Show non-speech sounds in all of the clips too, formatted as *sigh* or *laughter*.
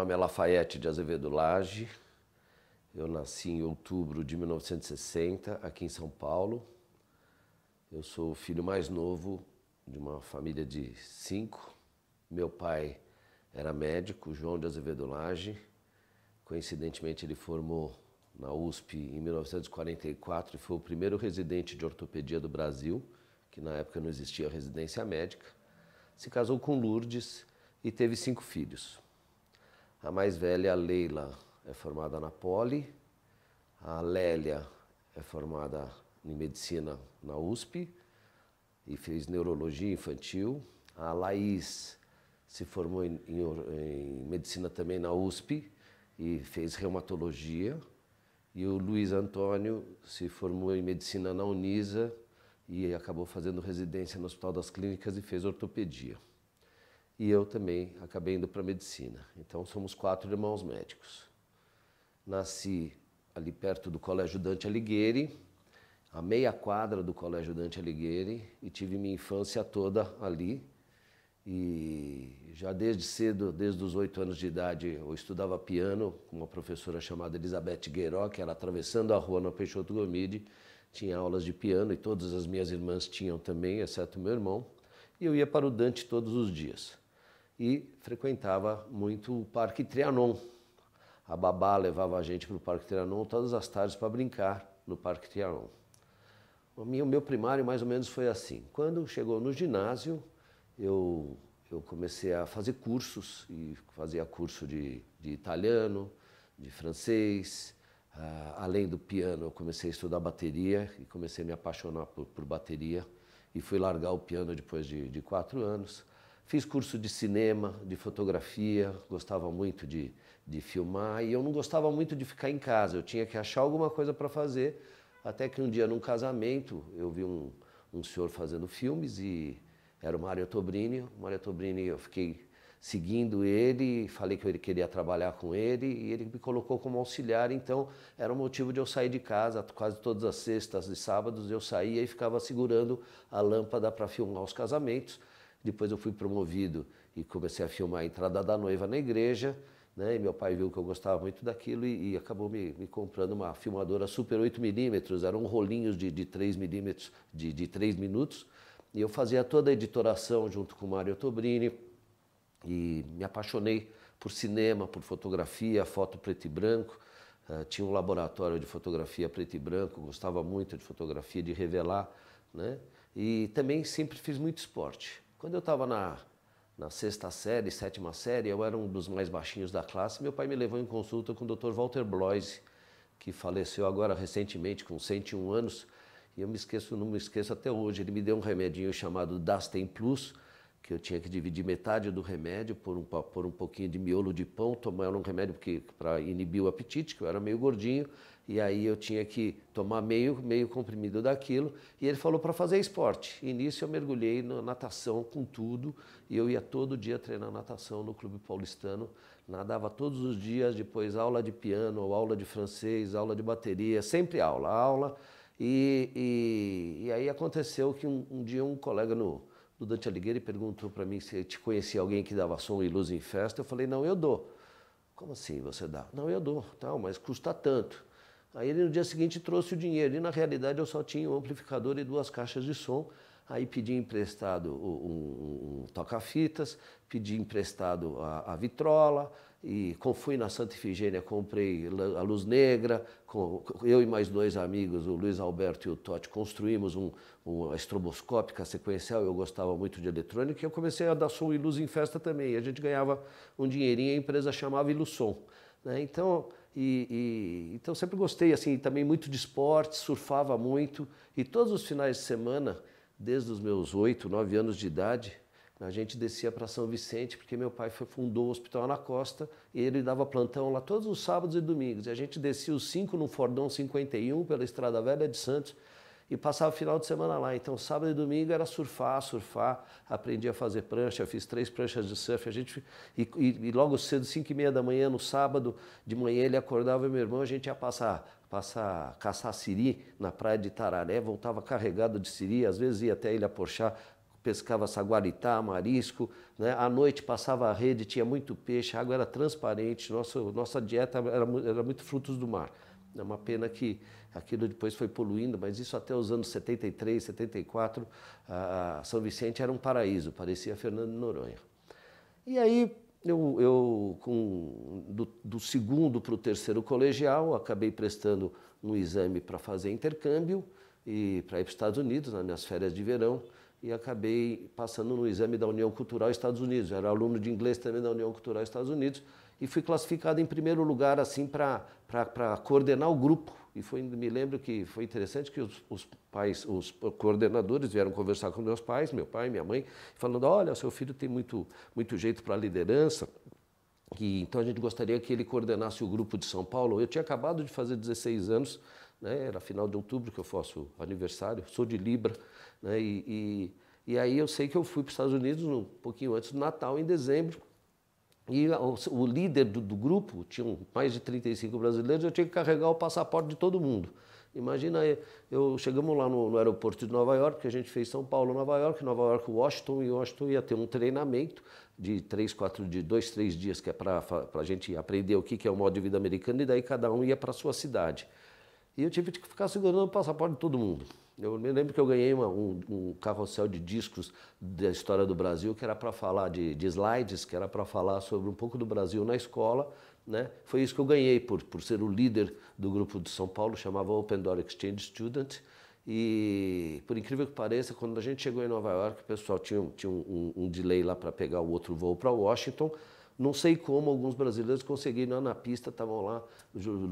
nome é Lafayette de Azevedo Lage. Eu nasci em outubro de 1960, aqui em São Paulo. Eu sou o filho mais novo de uma família de cinco. Meu pai era médico, João de Azevedo Lage. Coincidentemente, ele formou na USP em 1944 e foi o primeiro residente de ortopedia do Brasil, que na época não existia residência médica. Se casou com Lourdes e teve cinco filhos. A mais velha, a Leila, é formada na Poli. A Lélia é formada em medicina na USP e fez neurologia infantil. A Laís se formou em, em, em medicina também na USP e fez reumatologia. E o Luiz Antônio se formou em medicina na Unisa e acabou fazendo residência no Hospital das Clínicas e fez ortopedia e eu também acabei indo para medicina. Então somos quatro irmãos médicos. Nasci ali perto do Colégio Dante Alighieri, a meia quadra do Colégio Dante Alighieri e tive minha infância toda ali. E já desde cedo, desde os oito anos de idade, eu estudava piano com uma professora chamada Elizabeth Gueiró, que era atravessando a rua no Peixoto Gomide, tinha aulas de piano e todas as minhas irmãs tinham também, exceto meu irmão. E eu ia para o Dante todos os dias e frequentava muito o Parque Trianon. A babá levava a gente para o Parque Trianon todas as tardes para brincar no Parque Trianon. O meu, meu primário mais ou menos foi assim. Quando chegou no ginásio, eu, eu comecei a fazer cursos, e fazia curso de, de italiano, de francês, Uh, além do piano, eu comecei a estudar bateria e comecei a me apaixonar por, por bateria. E fui largar o piano depois de, de, quatro anos. Fiz curso de cinema, de fotografia, gostava muito de, de filmar e eu não gostava muito de ficar em casa. Eu tinha que achar alguma coisa para fazer. Até que um dia, num casamento, eu vi um, um senhor fazendo filmes e era o Mário Tobrini. O Mário Tobrini, eu fiquei seguindo ele, falei que ele queria trabalhar com ele e ele me colocou como auxiliar, então era o motivo de eu sair de casa, quase todas as sextas e sábados eu saía e ficava segurando a lâmpada para filmar os casamentos. Depois eu fui promovido e comecei a filmar a entrada da noiva na igreja. Né? E meu pai viu que eu gostava muito daquilo e, e acabou me, me, comprando uma filmadora super 8mm, eram rolinhos de, de 3mm, de, de 3 minutos. E eu fazia toda a editoração junto com o Mário Tobrini e me apaixonei por cinema, por fotografia, foto preto e branco. Uh, tinha um laboratório de fotografia preto e branco, gostava muito de fotografia, de revelar. Né? E também sempre fiz muito esporte. Quando eu estava na, na sexta série, sétima série, eu era um dos mais baixinhos da classe. Meu pai me levou em consulta com o Dr. Walter Bloise, que faleceu agora recentemente, com 101 anos. E eu me esqueço, não me esqueço até hoje. Ele me deu um remedinho chamado Dasten Plus, que eu tinha que dividir metade do remédio por um, por um pouquinho de miolo de pão, tomar um remédio para inibir o apetite, que eu era meio gordinho. E aí eu tinha que tomar meio, meio comprimido daquilo. E ele falou para fazer esporte. E nisso eu mergulhei na natação com tudo. E eu ia todo dia treinar natação no Clube Paulistano. Nadava todos os dias, depois aula de piano, aula de francês, aula de bateria, sempre aula, aula. E, e, e aí aconteceu que um, um dia um colega no, Dante Alighieri perguntou para mim se te conhecia alguém que dava som e luz em festa. Eu falei, não, eu dou. Como assim você dá? Não, eu dou, tal, mas custa tanto. Aí ele no dia seguinte trouxe o dinheiro. E na realidade eu só tinha um amplificador e duas caixas de som. Aí pedi emprestado um, um, um toca-fitas, pedi emprestado a, a, vitrola, e fui na Santa Ifigênia, comprei a luz negra. Com, eu e mais dois amigos, o Luiz Alberto e o Totti, construímos um, uma estroboscópica sequencial. Eu gostava muito de eletrônica e eu comecei a dar som e luz em festa também. E a gente ganhava um dinheirinho, a empresa chamava Ilusom. Né? Então e, e, então sempre gostei assim também muito de esporte, surfava muito e todos os finais de semana, desde os meus oito, nove anos de idade, a gente descia para São Vicente porque meu pai fundou o hospital na Costa e ele dava plantão lá todos os sábados e domingos. E a gente descia os cinco no Fordão 51 pela Estrada Velha de Santos e passava o final de semana lá. Então, sábado e domingo era surfar, surfar, aprendi a fazer prancha, fiz três pranchas de surf. A gente, e, e logo cedo, 5 e meia da manhã, no sábado de manhã, ele acordava e meu irmão, a gente ia passar passar caçar siri na praia de Tararé, voltava carregado de siri, às vezes ia até a Ilha Porchá, pescava saguaritá, marisco, né? à noite passava a rede, tinha muito peixe, a água era transparente, nossa, nossa dieta era, era muito frutos do mar. É uma pena que aquilo depois foi poluindo, mas isso até os anos 73, 74, a São Vicente era um paraíso, parecia Fernando de Noronha. E aí, eu, eu com, do, do segundo para o terceiro colegial, acabei prestando um exame para fazer intercâmbio e para ir para os Estados Unidos, nas minhas férias de verão, e acabei passando no exame da União Cultural Estados Unidos. Eu era aluno de inglês também da União Cultural Estados Unidos, e fui classificado em primeiro lugar assim para coordenar o grupo. E foi, me lembro que foi interessante que os, os, pais, os coordenadores vieram conversar com meus pais, meu pai, minha mãe, falando: olha, seu filho tem muito, muito jeito para liderança. e então a gente gostaria que ele coordenasse o grupo de São Paulo. Eu tinha acabado de fazer 16 anos, né, era final de outubro que eu faço aniversário, sou de Libra, né, e, e, e aí eu sei que eu fui para os Estados Unidos um pouquinho antes do Natal, em dezembro, e o, o líder do, do, grupo, tinha mais de 35 brasileiros, eu tinha que carregar o passaporte de todo mundo. Imagina, eu chegamos lá no, no aeroporto de Nova York, que a gente fez São Paulo, Nova York, Nova York, Washington, e Washington ia ter um treinamento de três, quatro de dois, três dias, que é para a gente aprender o que, que é o modo de vida americano, e daí cada um ia para a sua cidade. E eu tive que ficar segurando o passaporte de todo mundo. Eu me lembro que eu ganhei uma, um, um, carrossel de discos da história do Brasil, que era para falar de, de, slides, que era para falar sobre um pouco do Brasil na escola. Né? Foi isso que eu ganhei por, por ser o líder do grupo de São Paulo, chamava Open Door Exchange Student. E, por incrível que pareça, quando a gente chegou em Nova York, o pessoal tinha, tinha um, um, um delay lá para pegar o outro voo para Washington. Não sei como alguns brasileiros conseguiram na pista, estavam lá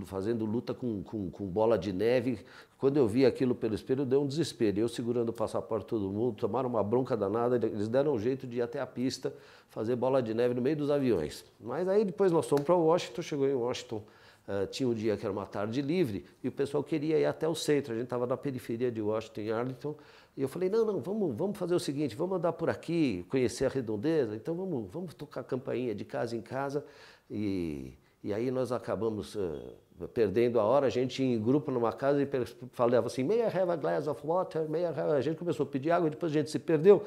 fazendo luta com, com, com, bola de neve. Quando eu vi aquilo pelo espelho, deu um desespero. Eu segurando o passaporte todo mundo, tomaram uma bronca danada, eles deram um jeito de ir até a pista fazer bola de neve no meio dos aviões. Mas aí depois nós fomos para Washington, chegou em Washington, uh, tinha um dia que era uma tarde livre, e o pessoal queria ir até o centro. A gente estava na periferia de Washington, em Arlington, e eu falei, não, não, vamos, vamos fazer o seguinte, vamos andar por aqui, conhecer a redondeza, então vamos, vamos tocar campainha de casa em casa. E, e aí nós acabamos uh, perdendo a hora, a gente ia em grupo numa casa e falava assim, meia have a glass of water, meia a gente começou a pedir água, e depois a gente se perdeu.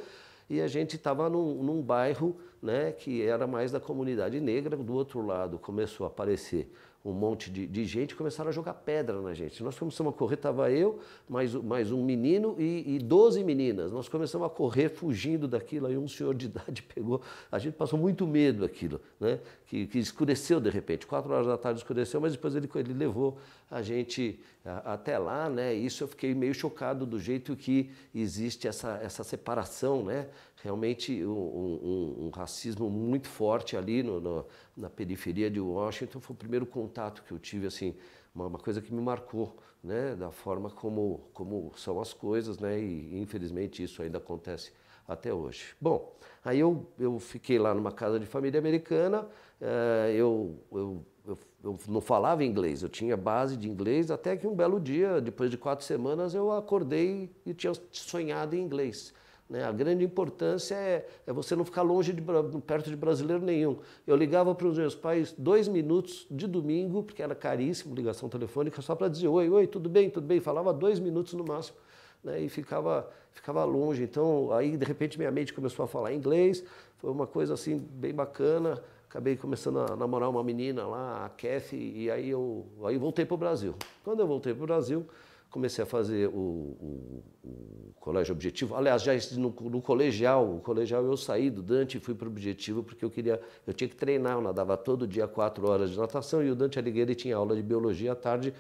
E a gente estava num, num bairro né, que era mais da comunidade negra, do outro lado começou a aparecer um monte de, de gente começaram a jogar pedra na gente. Nós começamos a correr, estava eu, mais, mais um menino e, e 12 meninas. Nós começamos a correr fugindo daquilo, aí um senhor de *laughs* idade pegou. A gente passou muito medo aquilo, né? que, que escureceu de repente. Quatro horas da tarde escureceu, mas depois ele, ele levou a gente a, até lá. Né? Isso eu fiquei meio chocado do jeito que existe essa, essa separação, né? realmente um, um, um, racismo muito forte ali no, no, na periferia de Washington. Foi o primeiro contato que eu tive, assim, uma, uma, coisa que me marcou, né, da forma como, como são as coisas, né, e infelizmente isso ainda acontece até hoje. Bom, aí eu, eu fiquei lá numa casa de família americana, eh, eu, eu, eu, eu não falava inglês, eu tinha base de inglês, até que um belo dia, depois de quatro semanas, eu acordei e tinha sonhado em inglês. Né? A grande importância é, é, você não ficar longe, de, perto de brasileiro nenhum. Eu ligava para os meus pais dois minutos de domingo, porque era caríssimo ligação telefônica, só para dizer oi, oi, tudo bem, tudo bem. Falava dois minutos no máximo. Né, e ficava, ficava longe. Então, aí de repente minha mente começou a falar inglês, foi uma coisa assim bem bacana. Acabei começando a namorar uma menina lá, a Kathy, e aí eu aí voltei para o Brasil. Quando eu voltei para o Brasil, comecei a fazer o, o, o colégio objetivo. Aliás, já no, no, colegial, o colegial eu saí do Dante e fui para o objetivo porque eu queria, eu tinha que treinar, eu nadava todo dia quatro horas de natação e o Dante Alighieri tinha aula de biologia à tarde,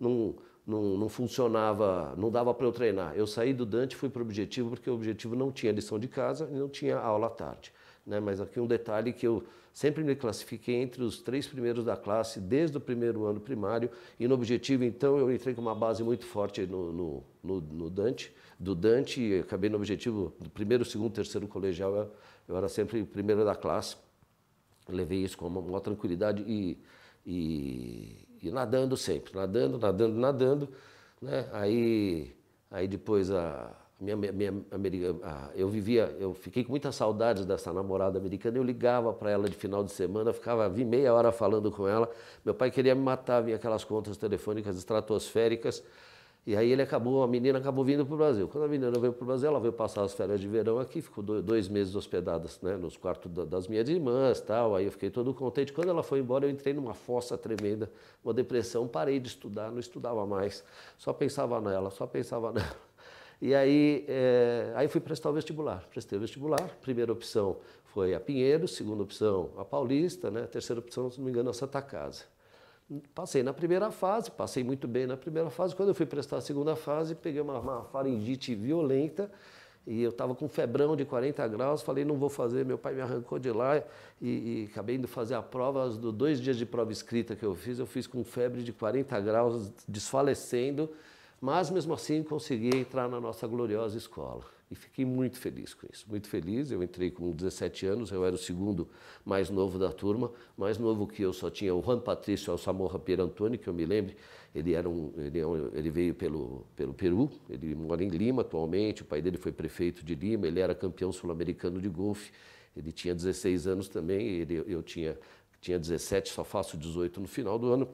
não, não, não funcionava, não dava para eu treinar. Eu saí do Dante e fui para o objetivo porque o objetivo não tinha lição de casa e não tinha aula à tarde. Né? Mas aqui um detalhe que eu sempre me classifiquei entre os três primeiros da classe, desde o primeiro ano primário, e no objetivo, então, eu entrei com uma base muito forte no, no, no, no Dante, do Dante, e acabei no objetivo do primeiro, segundo, terceiro colegial, eu, eu era sempre primeiro da classe. Levei isso com uma, uma tranquilidade e, e, e, nadando sempre, nadando, nadando, nadando. Né? Aí, aí depois a minha, minha, ah, eu vivia, eu fiquei com muita saudade dessa namorada americana. Eu ligava para ela de final de semana, ficava vi meia hora falando com ela. Meu pai queria me matar, vinha aquelas contas telefônicas estratosféricas. E aí ele acabou, a menina acabou vindo para o Brasil. Quando a menina veio para o Brasil, ela veio passar as férias de verão aqui, ficou dois meses hospedada né, nos quartos das minhas irmãs tal. Aí eu fiquei todo contente. Quando ela foi embora, eu entrei numa fossa tremenda, uma depressão, parei de estudar, não estudava mais. Só pensava nela, só pensava *laughs* nela. E aí, é, aí fui prestar o vestibular. Prestei o vestibular. Primeira opção foi a Pinheiro, segunda opção a Paulista, né? terceira opção, se não me engano, a Santa Casa. Passei na primeira fase, passei muito bem na primeira fase. Quando eu fui prestar a segunda fase, peguei uma, uma faringite violenta e eu estava com febrão de 40 graus. Falei, não vou fazer. Meu pai me arrancou de lá e, e acabei indo fazer a prova. dois dias de prova escrita que eu fiz, eu fiz com febre de 40 graus, desfalecendo. Mas mesmo assim consegui entrar na nossa gloriosa escola e fiquei muito feliz com isso, muito feliz. Eu entrei com 17 anos, eu era o segundo mais novo da turma, mais novo que eu só tinha o Juan Patrício Alçamorra Antônio, que eu me lembro, ele, era um, ele, é ele, veio pelo, pelo Peru, ele mora em Lima atualmente, o pai dele foi prefeito de Lima, ele era campeão sul-americano de golfe, ele tinha 16 anos também, ele, eu tinha, tinha 17, só faço 18 no final do ano.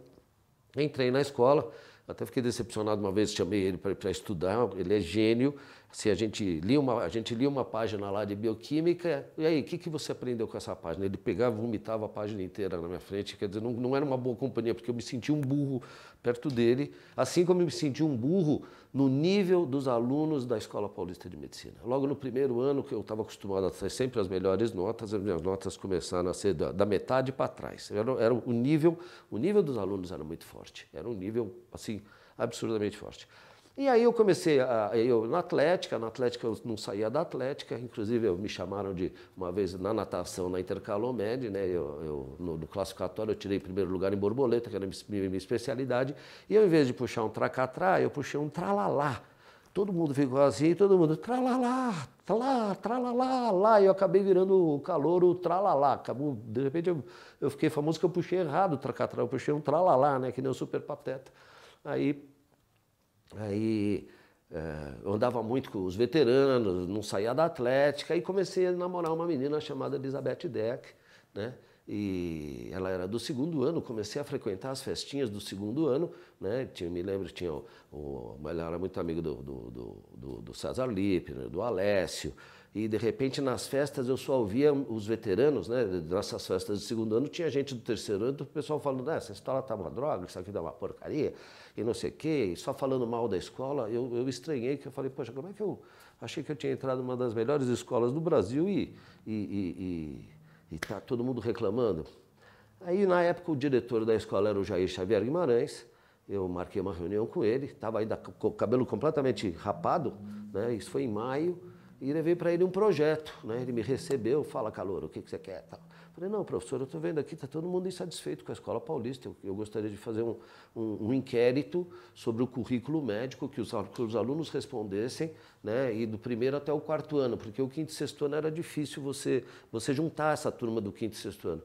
Entrei na escola, até fiquei decepcionado uma vez, chamei ele para estudar, ele é gênio, se a gente lia uma, a gente lia uma página lá de bioquímica, e aí, o que, que você aprendeu com essa página? Ele pegava, vomitava a página inteira na minha frente, quer dizer, não, não era uma boa companhia, porque eu me sentia um burro perto dele, assim como eu me sentia um burro no nível dos alunos da Escola Paulista de Medicina. Logo no primeiro ano, que eu estava acostumado a ter sempre as melhores notas, as minhas notas começaram a ser da, da metade para trás. Era, era o nível, o nível dos alunos era muito forte, era um nível, assim, absurdamente forte. E aí eu comecei, a, eu na Atlética, na Atlética eu não saía da Atlética, inclusive eu, me chamaram de, uma vez na natação, na Intercalomed, né, eu, eu no, no, classificatório eu tirei primeiro lugar em borboleta, que era a minha, minha especialidade, e eu, em vez de puxar um tracatrá, eu puxei um tralalá, todo mundo ficou assim, todo mundo tralalá, tralá, tralalá, lá, e eu acabei virando o calor, o tralalá. Acabou, de repente eu, eu fiquei famoso que eu puxei errado o tracatrá, eu puxei um tralalá, né, que nem o super pateta. Aí Aí é, eu andava muito com os veteranos, não saía da Atlética, e comecei a namorar uma menina chamada Elizabeth Deck, né? E ela era do segundo ano, comecei a frequentar as festinhas do segundo ano, né? Tinha, me lembro, tinha o, o, ela era muito amigo do, do, do, do, do César Lippner, do Alessio, e de repente nas festas eu só ouvia os veteranos, né? Nessas festas de segundo ano tinha gente do terceiro ano, o pessoal falando, ah, essa escola tá uma droga, isso aqui dá uma porcaria, e não sei o quê, e só falando mal da escola, eu, eu estranhei, que eu falei, poxa, como é que eu achei que eu tinha entrado numa das melhores escolas do Brasil e, e, e, e, e tá todo mundo reclamando? Aí na época o diretor da escola era o Jair Xavier Guimarães, eu marquei uma reunião com ele, estava ainda com o cabelo completamente rapado, né? isso foi em maio. E levei para ele um projeto. Né? Ele me recebeu, fala, calor, o que, que você quer? Tal. Falei, não, professor, eu estou vendo aqui, está todo mundo insatisfeito com a Escola Paulista. Eu, eu gostaria de fazer um, um, um, inquérito sobre o currículo médico, que os, que os alunos respondessem, né? e do primeiro até o quarto ano, porque o quinto e sexto ano era difícil você, você juntar essa turma do quinto e sexto ano.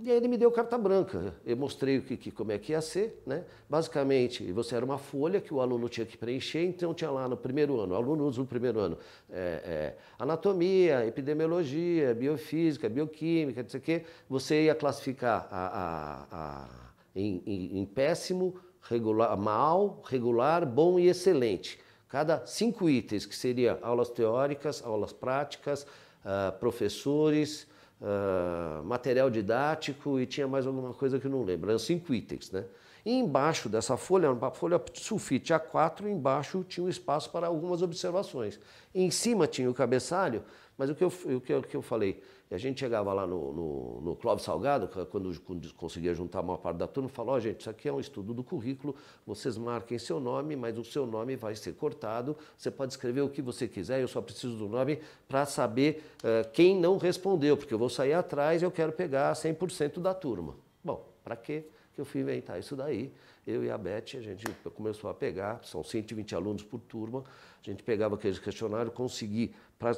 E aí ele me deu carta branca. Eu mostrei o que, que, como é que ia ser, né? Basicamente, você era uma folha que o aluno tinha que preencher, então tinha lá no primeiro ano, alunos no primeiro ano, é, é, anatomia, epidemiologia, biofísica, bioquímica, não sei o quê. Você ia classificar a, a, a em, em, em, péssimo, regular, mal, regular, bom e excelente. Cada cinco itens, que seria aulas teóricas, aulas práticas, uh, professores, ah, material didático e tinha mais alguma coisa que eu não lembro. Eram cinco itens, né? E embaixo dessa folha, uma folha sulfite A4, embaixo tinha um espaço para algumas observações. em cima tinha o cabeçalho, mas o que eu, o que eu, o que eu falei? E a gente chegava lá no, no, no Clóvis Salgado, quando, conseguia juntar a maior parte da turma, falou, oh, gente, isso aqui é um estudo do currículo, vocês marquem seu nome, mas o seu nome vai ser cortado, você pode escrever o que você quiser, eu só preciso do nome para saber uh, quem não respondeu, porque eu vou sair atrás e eu quero pegar 100% da turma. Bom, para quê? que eu fui inventar isso daí. Eu e a Beth, a gente começou a pegar, são 120 alunos por turma, a gente pegava aquele questionário, consegui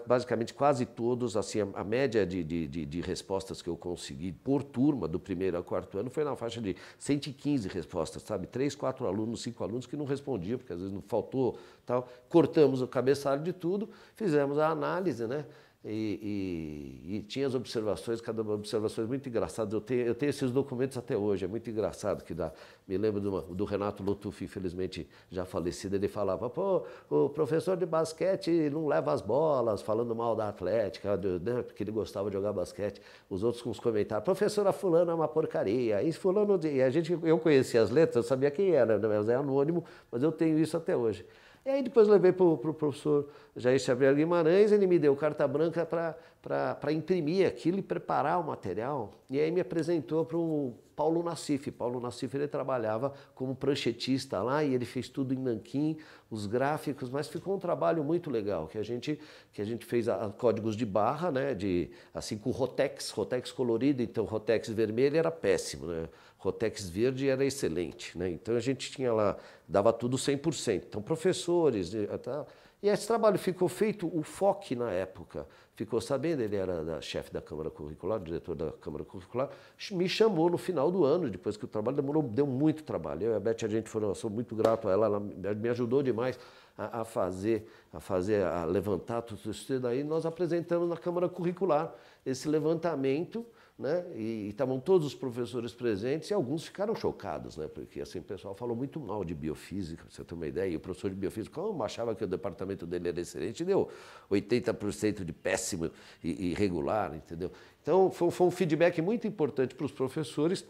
basicamente quase todos, assim, a, média de, de, de, respostas que eu consegui por turma, do primeiro ao quarto ano, foi na faixa de 115 respostas, sabe? Três, quatro alunos, cinco alunos que não respondiam, porque às vezes não faltou, tal. Cortamos o cabeçalho de tudo, fizemos a análise, né? E, e, e, tinha as observações, cada uma observações é muito engraçadas. Eu tenho, eu tenho esses documentos até hoje, é muito engraçado que dá. Me lembro uma, do Renato Lutufi infelizmente já falecido, ele falava: pô, o professor de basquete não leva as bolas, falando mal da Atlética, né, porque ele gostava de jogar basquete. Os outros com os comentários: professora Fulano é uma porcaria, e Fulano. E a gente, eu conhecia as letras, eu sabia quem era, né, mas é anônimo, mas eu tenho isso até hoje. E aí depois levei para o pro professor Jair Xavier Guimarães, ele me deu carta branca para imprimir aquilo e preparar o material. E aí me apresentou para o Paulo Nassif. Paulo Nassif ele trabalhava como pranchetista lá e ele fez tudo em nanquim, os gráficos, mas ficou um trabalho muito legal que a gente que a gente fez a, a códigos de barra, né, de assim com rotex, rotex colorido, então rotex vermelho era péssimo, né? Rotex Verde era excelente, né? Então a gente tinha lá, dava tudo 100%. Então professores, né, tal. E esse trabalho ficou feito, o FOC na época ficou sabendo, ele era da, chefe da Câmara Curricular, diretor da Câmara Curricular, me chamou no final do ano, depois que o trabalho demorou, deu muito trabalho. Eu e a Beth, a gente foram, sou muito grato a ela, ela me ajudou demais a, a fazer, a fazer, a levantar tudo isso daí. Nós apresentamos na Câmara Curricular esse levantamento né? E estavam todos os professores presentes e alguns ficaram chocados, né? porque assim, o pessoal falou muito mal de biofísica, você tem uma ideia, e o professor de biofísica, como achava que o departamento dele era excelente, deu 80% de péssimo e irregular, entendeu? Então, foi, foi um feedback muito importante para os professores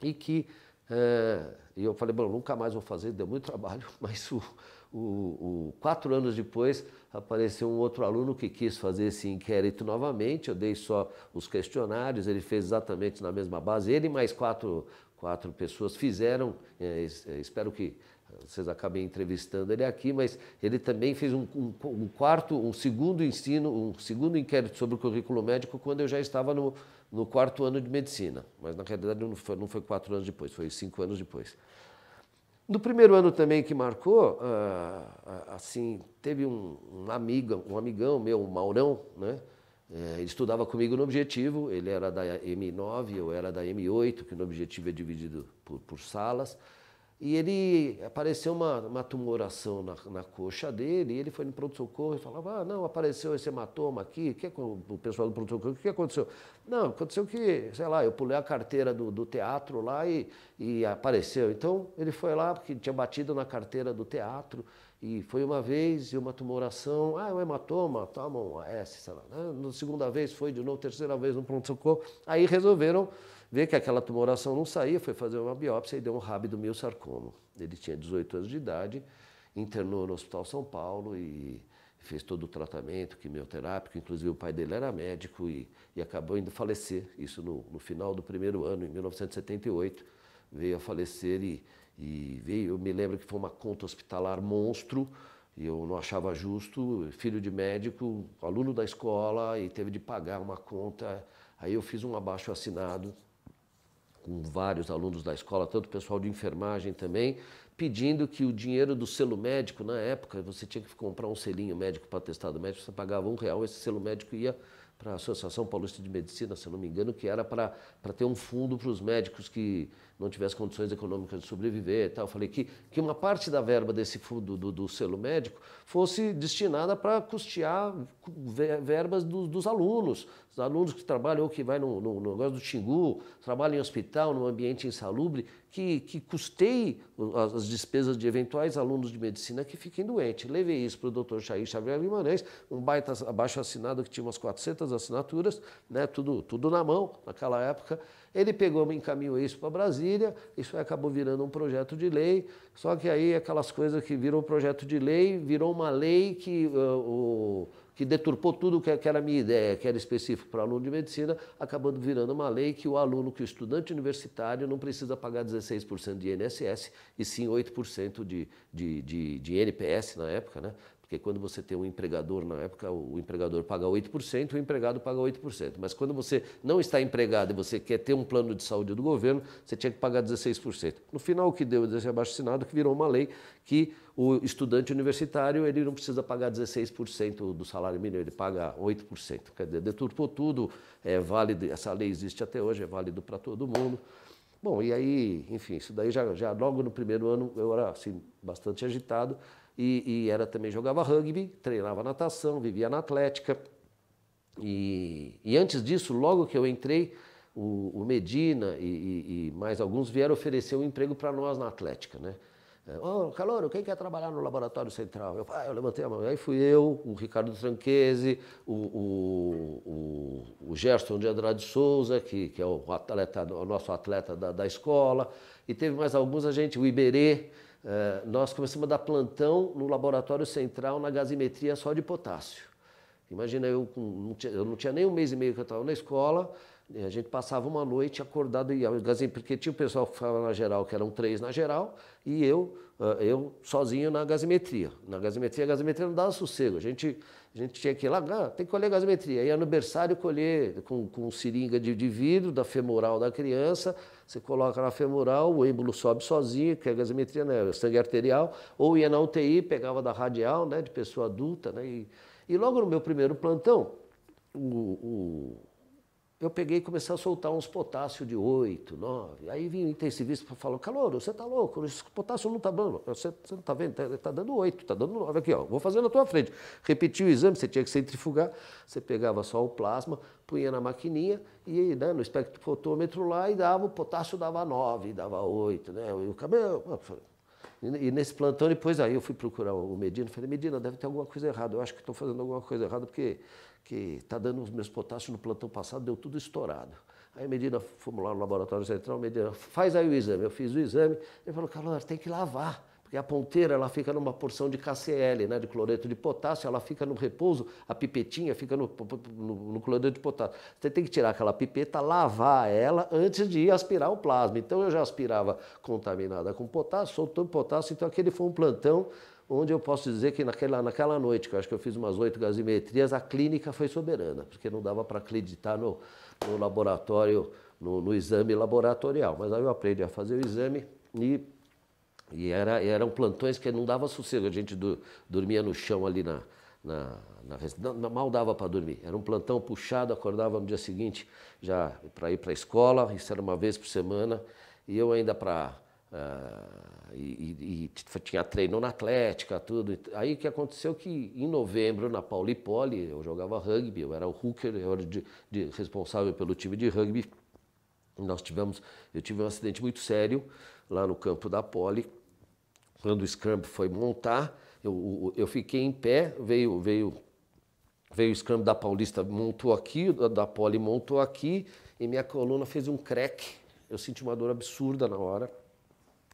e que é, e eu falei, bom, nunca mais vou fazer, deu muito *laughs* trabalho, mas o, o, o, quatro anos depois apareceu um outro aluno que quis fazer esse inquérito novamente, eu dei só os questionários, ele fez exatamente na mesma base, ele mais quatro, quatro pessoas fizeram, é, é espero que é, vocês acabem entrevistando ele aqui, mas ele também fez um, um, um quarto, um segundo ensino, um segundo inquérito sobre o currículo médico quando eu já estava no, no quarto ano de medicina, mas na realidade não foi, não foi quatro anos depois, foi cinco anos depois. No primeiro ano também que marcou, ah, ah, assim, teve um, um amigo, um amigão meu, o Maurão, né? Eh, ele estudava comigo no objetivo, ele era da M9, eu era da M8, que no objetivo é dividido por, por salas. E ele apareceu uma, uma tumoração na, na coxa dele, e ele foi no pronto-socorro e falava: Ah, não, apareceu esse hematoma aqui, o que é, o pessoal do pronto-socorro, o é que aconteceu? Não, aconteceu que, sei lá, eu pulei a carteira do, do teatro lá e, e apareceu. Então ele foi lá, porque tinha batido na carteira do teatro, e foi uma vez e uma tumoração, ah, é um hematoma, toma um S, sei lá. Né? Na segunda vez foi de novo, terceira vez no pronto-socorro. Aí resolveram Vê que aquela tumoração não saía, foi fazer uma biópsia e deu um rabdomiossarcoma. Ele tinha 18 anos de idade, internou no Hospital São Paulo e fez todo o tratamento quimioterápico, inclusive o pai dele era médico e, e acabou indo falecer, isso no, no, final do primeiro ano, em 1978, veio a falecer e, e, veio, eu me lembro que foi uma conta hospitalar monstro, e eu não achava justo, filho de médico, aluno da escola e teve de pagar uma conta, aí eu fiz um abaixo assinado com vários alunos da escola, tanto pessoal de enfermagem também, pedindo que o dinheiro do selo médico, na época, você tinha que comprar um selinho médico para atestado médico, você pagava um real, esse selo médico ia para a Associação Paulista de Medicina, se eu não me engano, que era para ter um fundo para os médicos que não tivesse condições econômicas de sobreviver e tal. Eu falei que, que uma parte da verba desse fundo do, do selo médico fosse destinada para custear verbas do, dos alunos, alunos que trabalham ou que vai no, no, no, negócio do Xingu, trabalham em hospital, num ambiente insalubre, que, que custeie as, as despesas de eventuais alunos de medicina que fiquem doentes. Levei isso para o doutor Jair Xavier Guimarães, um baita abaixo assinado que tinha umas 400 assinaturas, né, tudo, tudo na mão naquela época. Ele pegou, encaminhou isso para Brasília, isso acabou virando um projeto de lei, só que aí aquelas coisas que virou projeto de lei, virou uma lei que, uh, o, que deturpou tudo que, que era a minha ideia, que era específico para aluno de medicina, acabando virando uma lei que o aluno, que o estudante universitário não precisa pagar 16% de INSS e sim 8% de, de, de, de NPS na época, né? Porque quando você tem um empregador, na época, o empregador paga 8% e o empregado paga 8%. Mas quando você não está empregado e você quer ter um plano de saúde do governo, você tinha que pagar 16%. No final, o que deu esse abaixo-assinado, que virou uma lei que o estudante universitário ele não precisa pagar 16% do salário mínimo, ele paga 8%. Quer dizer, deturpou tudo, é válido, essa lei existe até hoje, é válido para todo mundo. Bom, e aí, enfim, isso daí já, já logo no primeiro ano eu era assim, bastante agitado. E, e, era também jogava rugby, treinava natação, vivia na atlética. E, e antes disso, logo que eu entrei, o, o Medina e, e, mais alguns vieram oferecer um emprego para nós na atlética, né? É, Ô, oh, Calouro, quem quer trabalhar no laboratório central? Eu, ah, eu levantei a mão. Aí fui eu, o Ricardo Tranquese, o, o, o, o Gerson de Andrade Souza, que, que é o, atleta, o nosso atleta da, da escola, e teve mais alguns, a gente, o Iberê, eh, nós começamos a dar plantão no laboratório central na gasimetria só de potássio. Imagina, eu, não tinha, eu não tinha nem um mês e meio que eu estava na escola, a gente passava uma noite acordado, e porque tinha o pessoal que falava na geral, que eram três na geral, e eu, eh, eu sozinho na gasimetria. Na gasimetria, a gasimetria não dava sossego, a gente, a gente tinha que ir lá, ah, tem que colher gasimetria. Ia no berçário colher com, com seringa de, de vidro, da femoral da criança, você coloca na femoral, o êmbolo sobe sozinho, que é a gasimetria, né, sangue arterial, ou ia na UTI, pegava da radial, né, de pessoa adulta, né, e, e logo no meu primeiro plantão, o eu peguei e comecei a soltar uns potássio de 8, 9. Aí vinha o intensivista e falou, Calouro, você tá louco, esse potássio não tá dando. Você, você não tá vendo? Está tá, dando 8, tá dando 9. Aqui, ó, vou fazer na tua frente. Repetiu o exame, você tinha que centrifugar, você pegava só o plasma, punha na maquininha e né, no espectrofotômetro lá e dava, o potássio dava 9, dava 8, né? E o cabelo. E nesse plantão, depois aí eu fui procurar o Medina, falei, Medina, deve ter alguma coisa errada, eu acho que estou fazendo alguma coisa errada, porque que está dando os meus potássios no plantão passado, deu tudo estourado. Aí a Medina, fomos lá no laboratório central, Medina, faz aí o exame. Eu fiz o exame, ele falou, Calor, tem que lavar, porque a ponteira ela fica numa porção de KCl, né, de cloreto de potássio, ela fica no repouso, a pipetinha fica no, no, no cloreto de potássio. Você tem que tirar aquela pipeta, lavar ela antes de ir aspirar o plasma. Então eu já aspirava contaminada com potássio, soltando potássio, então aquele foi um plantão onde eu posso dizer que naquela, naquela noite, que eu acho que eu fiz umas oito gasimetrias, a clínica foi soberana, porque não dava para acreditar no, no laboratório, no, no, exame laboratorial. Mas aí eu aprendi a fazer o exame e, e era, eram plantões que não dava sossego. A gente do, dormia no chão ali na, na, na, mal dava para dormir. Era um plantão puxado, acordava no dia seguinte já para ir para a escola, isso era uma vez por semana, e eu ainda para Uh, e, e, tinha treino na Atlética, tudo. Aí que aconteceu que em novembro, na Pauli Poli, eu jogava rugby, eu era o hooker, eu era de, de, responsável pelo time de rugby. Nós tivemos, eu tive um acidente muito sério lá no campo da Poli, quando o scrum foi montar, eu, eu fiquei em pé, veio, veio, veio o scrum da Paulista, montou aqui, da, da Poli montou aqui, e minha coluna fez um crack. Eu senti uma dor absurda na hora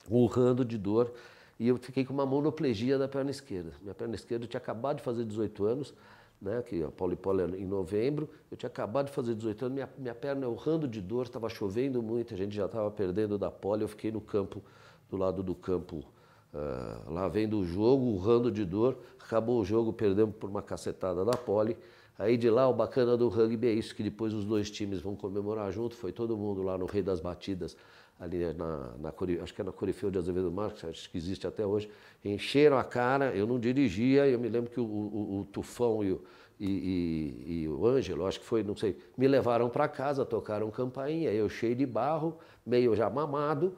urrando de dor, e eu fiquei com uma monoplegia da perna esquerda. Minha perna esquerda eu tinha acabado de fazer 18 anos, né, que a Paulipoli em novembro, eu tinha acabado de fazer 18 anos, minha, minha perna urrando de dor, estava chovendo muito, a gente já estava perdendo da poli, eu fiquei no campo, do lado do campo, uh, lá vendo o jogo, urrando de dor, acabou o jogo, perdemos por uma cacetada da poli, Aí de lá, o bacana do rugby é isso, que depois os dois times vão comemorar junto, foi todo mundo lá no Rei das Batidas ali na, na acho que é na Corifeu de Azevedo Marques, acho que existe até hoje, encheram a cara, eu não dirigia, eu me lembro que o, o, o Tufão e o, e, e, e o Ângelo, acho que foi, não sei, me levaram para casa, tocaram campainha, eu cheio de barro, meio já mamado,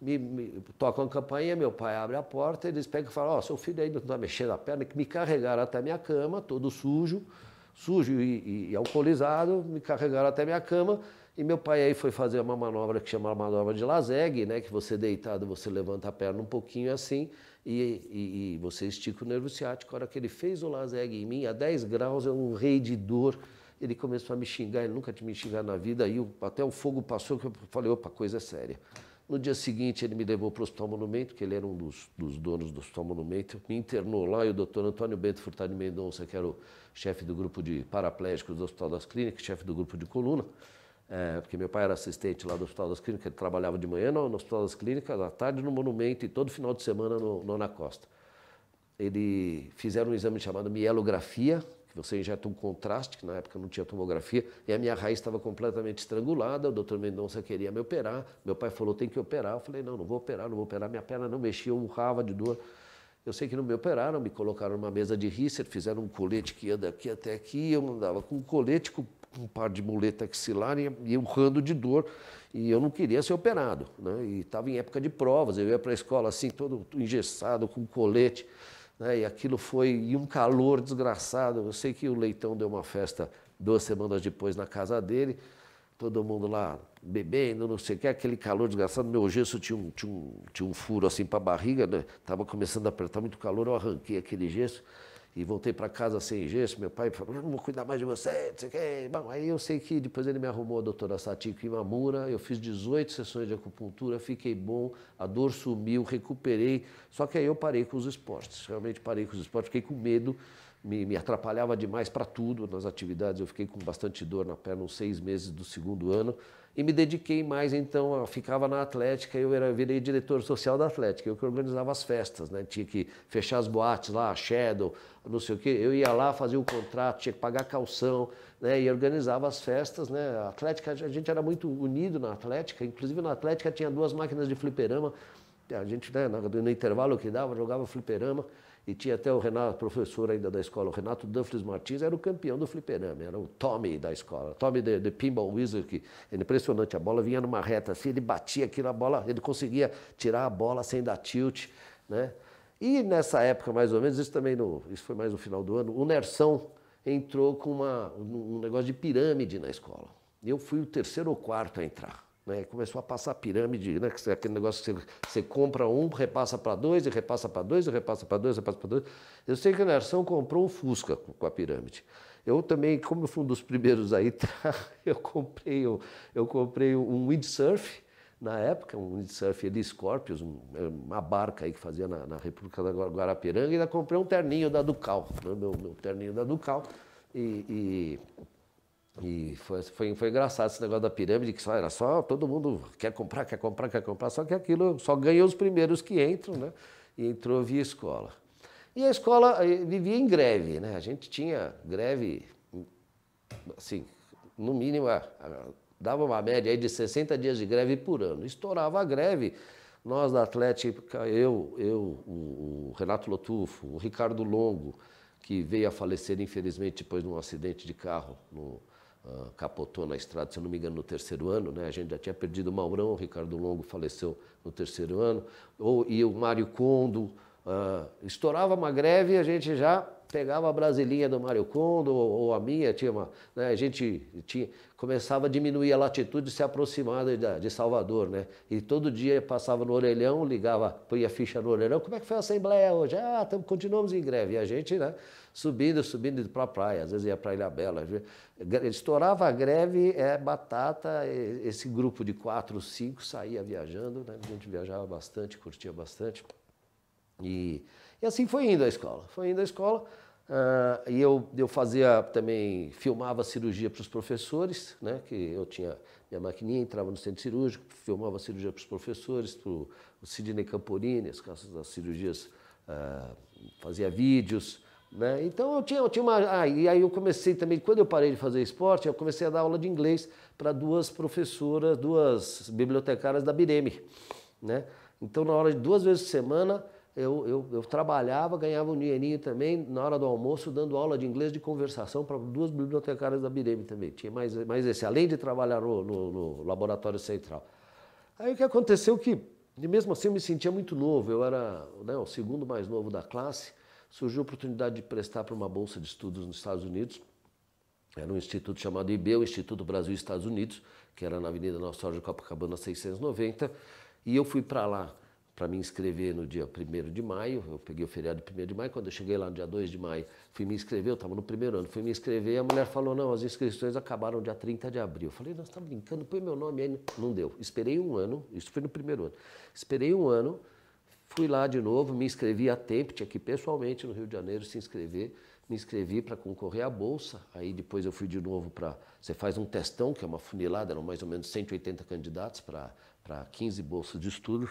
me, me, tocam campainha, meu pai abre a porta, eles pegam e falam, ó, oh, seu filho ainda não está mexendo a perna, que me carregaram até minha cama, todo sujo, sujo e, e alcoolizado, me carregaram até minha cama, e meu pai aí foi fazer uma manobra que chama manobra de Lazeg, né? Que você deitado, você levanta a perna um pouquinho assim e, e, e você estica o nervo ciático. A hora que ele fez o Lazeg em mim, a 10 graus, é um rei de dor. Ele começou a me xingar, ele nunca tinha me xingado na vida. Aí até o fogo passou que eu falei, opa, coisa é séria. No dia seguinte, ele me levou para o Hospital Monumento, que ele era um dos, dos, donos do Hospital Monumento, me internou lá e o doutor Antônio Bento Furtado Mendonça, que era o chefe do grupo de paraplégicos do Hospital das Clínicas, chefe do grupo de coluna, é, porque meu pai era assistente lá do Hospital das Clínicas, ele trabalhava de manhã no, no Hospital das Clínicas, à tarde no Monumento e todo final de semana no, no Ana Costa. Ele fizeram um exame chamado mielografia, que você injeta um contraste, que na época não tinha tomografia, e a minha raiz estava completamente estrangulada, o doutor Mendonça queria me operar, meu pai falou, tem que operar, eu falei, não, não vou operar, não vou operar, minha perna não mexia, eu urrava de dor. Eu sei que não me operaram, me colocaram numa mesa de risser, fizeram um colete que ia daqui até aqui, eu andava com um colete, com um par de muleta axilar e, e urrando de dor. E eu não queria ser operado. Né? E estava em época de provas, eu ia para a escola assim, todo engessado, com colete. Né? E aquilo foi. E um calor desgraçado. Eu sei que o Leitão deu uma festa duas semanas depois na casa dele, todo mundo lá bebendo, não sei o que, aquele calor desgraçado. Meu gesso tinha um, tinha um, tinha um furo assim para a barriga, estava né? começando a apertar muito calor, eu arranquei aquele gesso e voltei para casa sem gesso. Meu pai falou: não vou cuidar mais de você, não sei o quê. Bom, aí eu sei que depois ele me arrumou a doutora Satiko Imamura. Eu fiz 18 sessões de acupuntura, fiquei bom, a dor sumiu, recuperei. Só que aí eu parei com os esportes, realmente parei com os esportes, fiquei com medo. Me, me atrapalhava demais para tudo nas atividades. Eu fiquei com bastante dor na perna uns seis meses do segundo ano e me dediquei mais, então, eu ficava na Atlética, eu era, virei diretor social da Atlética, eu que organizava as festas, né? Tinha que fechar as boates lá, Shadow, não sei o quê. Eu ia lá, fazia o contrato, tinha que pagar calção, né? E organizava as festas, né? A Atlética, a gente era muito unido na Atlética, inclusive na Atlética tinha duas máquinas de fliperama, a gente, né, no intervalo que dava, jogava fliperama. E tinha até o Renato, professor ainda da escola, o Renato Duffles Martins, era o campeão do fliperama, era o Tommy da escola. Tommy de, de Pinball Wizard, que era impressionante, a bola vinha numa reta assim, ele batia aqui na bola, ele conseguia tirar a bola sem dar tilt, né? E nessa época, mais ou menos, isso também, no, isso foi mais no final do ano, o Nersão entrou com uma, um negócio de pirâmide na escola. Eu fui o terceiro ou quarto a entrar. Né? Começou a passar pirâmide, né? aquele negócio que você, você compra um, repassa para dois, e repassa para dois, e repassa para dois, repassa para dois. Eu sei que a Nersão comprou um Fusca com a pirâmide. Eu também, como eu fui um dos primeiros aí, *laughs* tá, eu comprei, eu, eu comprei um windsurf, na época, um windsurf de Scorpius, é, uma barca aí que fazia na, na República da Guarapiranga, e ainda comprei um terninho da Ducal, né, meu, meu terninho da Ducal. E, e e foi, foi, foi engraçado esse negócio da pirâmide, que só era só, todo mundo quer comprar, quer comprar, quer comprar, só que aquilo só ganha os primeiros que entram, né? E entrou via escola. E a escola eh, vivia em greve, né? A gente tinha greve, assim, no mínimo, ah, ah, dava uma média aí de 60 dias de greve por ano. Estourava a greve. Nós da Atlética, eu, eu o Renato Lotufo, o Ricardo Longo, que veio a falecer, infelizmente, depois de um acidente de carro no, ah, capotou na estrada, se não me engano, no terceiro ano, né? A gente já tinha perdido o Maurão, o Ricardo Longo faleceu no terceiro ano, ou, e o Mário Condo. Uh, ah, estourava uma greve e a gente já pegava a brasilinha do Mário Kondo ou a minha, tinha uma, né, a gente tinha, começava a diminuir a latitude se aproximando de, de, Salvador, né? E todo dia passava no orelhão, ligava, põe a ficha no orelhão, como é que foi a assembleia hoje? Ah, tamo, continuamos em greve. E a gente, né, subindo, subindo para a praia, às vezes ia para a Ilha Bela. Estourava a greve, é batata, esse grupo de quatro, cinco saía viajando, né? A gente viajava bastante, curtia bastante. E, e assim foi indo a escola, foi indo a escola. Uh, e eu, eu fazia também, filmava cirurgia para os professores, né, que eu tinha minha maquininha, entrava no centro cirúrgico, filmava cirurgia para os professores, para o Sidney Camporini, as, as cirurgias, uh, fazia vídeos. Né? Então eu tinha, eu tinha uma. Ah, e aí eu comecei também, quando eu parei de fazer esporte, eu comecei a dar aula de inglês para duas professoras, duas bibliotecárias da Bireme. Né? Então, na hora de duas vezes por semana, eu, eu, eu, trabalhava, ganhava um dinheirinho também na hora do almoço, dando aula de inglês de conversação para duas bibliotecárias da Bireme também. Tinha mais, mais esse, além de trabalhar no, no, no laboratório central. Aí o que aconteceu que, mesmo assim, eu me sentia muito novo. Eu era né, o segundo mais novo da classe. Surgiu a oportunidade de prestar para uma bolsa de estudos nos Estados Unidos. Era um instituto chamado IB, o Instituto Brasil Estados Unidos, que era na Avenida Nossa Senhora de Copacabana 690. E eu fui para lá para me inscrever no dia 1 de maio. Eu peguei o feriado de 1 de maio. Quando eu cheguei lá no dia 2 de maio, fui me inscrever. Eu estava no primeiro ano, fui me inscrever. A mulher falou: Não, as inscrições acabaram dia 30 de abril. Eu falei: Não, você está brincando, põe meu nome aí. Não deu. Esperei um ano, isso foi no primeiro ano. Esperei um ano, fui lá de novo, me inscrevi a tempo. Tinha que ir pessoalmente no Rio de Janeiro se inscrever me inscrevi para concorrer à bolsa. Aí depois eu fui de novo para. Você faz um testão, que é uma funilada, eram mais ou menos 180 candidatos para 15 bolsas de estudo.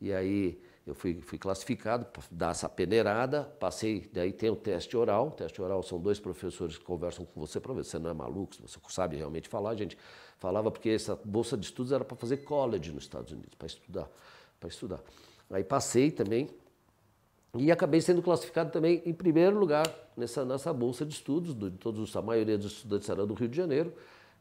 E aí eu fui, fui classificado para dar essa peneirada, passei, daí tem o teste oral. O teste oral são dois professores que conversam com você para ver se você não é maluco, se você sabe realmente falar. A gente falava porque essa bolsa de estudos era para fazer college nos Estados Unidos, para estudar, para estudar. Aí passei também e acabei sendo classificado também em primeiro lugar nessa, nessa bolsa de estudos, de todos, a maioria dos estudantes era do Rio de Janeiro.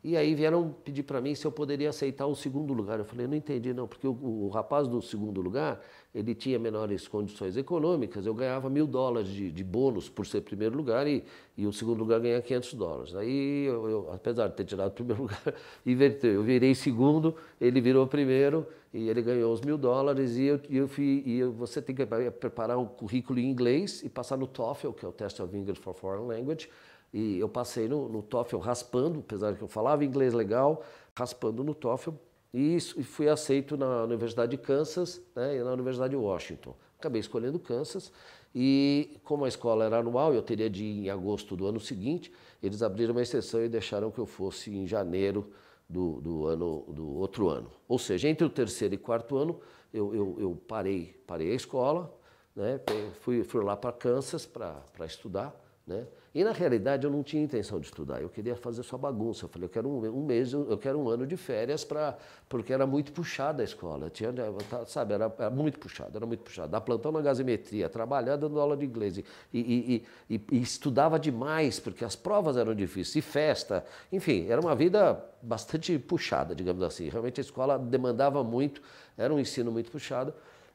E aí vieram pedir para mim se eu poderia aceitar o segundo lugar. Eu falei, não entendi não, porque o, o rapaz do segundo lugar, ele tinha menores condições econômicas, eu ganhava mil dólares de, de bônus por ser primeiro lugar e, e o segundo lugar ganhava 500 dólares. Aí, eu, eu, apesar de ter tirado o primeiro *laughs* lugar, inverteu. Eu virei segundo, ele virou primeiro e ele ganhou os mil dólares e, eu, e, eu fui, e você tem que preparar um currículo em inglês e passar no TOEFL, que é o Test of English for Foreign Language, e eu passei no, no TOEFL raspando, apesar de que eu falava inglês legal, raspando no TOEFL. E, e fui aceito na Universidade de Kansas né, e na Universidade de Washington. Acabei escolhendo Kansas e como a escola era anual, eu teria de ir em agosto do ano seguinte, eles abriram uma exceção e deixaram que eu fosse em janeiro do, do, ano, do outro ano. Ou seja, entre o terceiro e quarto ano, eu, eu, eu parei, parei a escola, né, fui, fui lá para Kansas para estudar, né, e na realidade eu não tinha intenção de estudar, eu queria fazer só bagunça. Eu falei, eu quero um, um mês, eu quero um ano de férias para porque era muito puxada a escola. Tinha, né, tá, sabe, era, era muito puxada, era muito puxada. Dar plantão na gasometria, trabalhar dando aula de inglês e, e, e, e, estudava demais porque as provas eram difíceis e festa, enfim, era uma vida bastante puxada, digamos assim. Realmente a escola demandava muito, era um ensino muito puxado.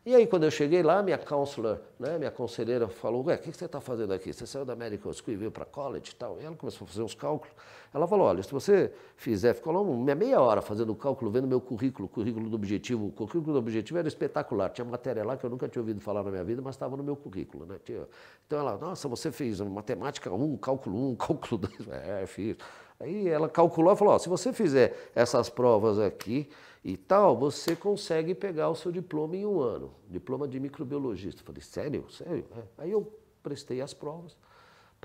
E aí, quando eu cheguei lá, minha counselor, né, minha conselheira falou, ué, o que, você está fazendo aqui? Você saiu da Medical School e veio para college e tal? E ela começou a fazer uns cálculos. Ela falou, olha, se você fizer, ficou lá uma meia hora fazendo cálculo, vendo meu currículo, currículo do objetivo. O currículo do objetivo era espetacular. Tinha matéria lá que eu nunca tinha ouvido falar na minha vida, mas estava no meu currículo. Né? Então ela, nossa, você fez matemática 1, cálculo 1, *laughs* cálculo 2. É, fiz. Aí ela calculou e falou, ó, se você fizer essas provas aqui, e tal, você consegue pegar o seu diploma em um ano, diploma de microbiologista. Eu falei, sério, sério? É. Aí eu prestei as provas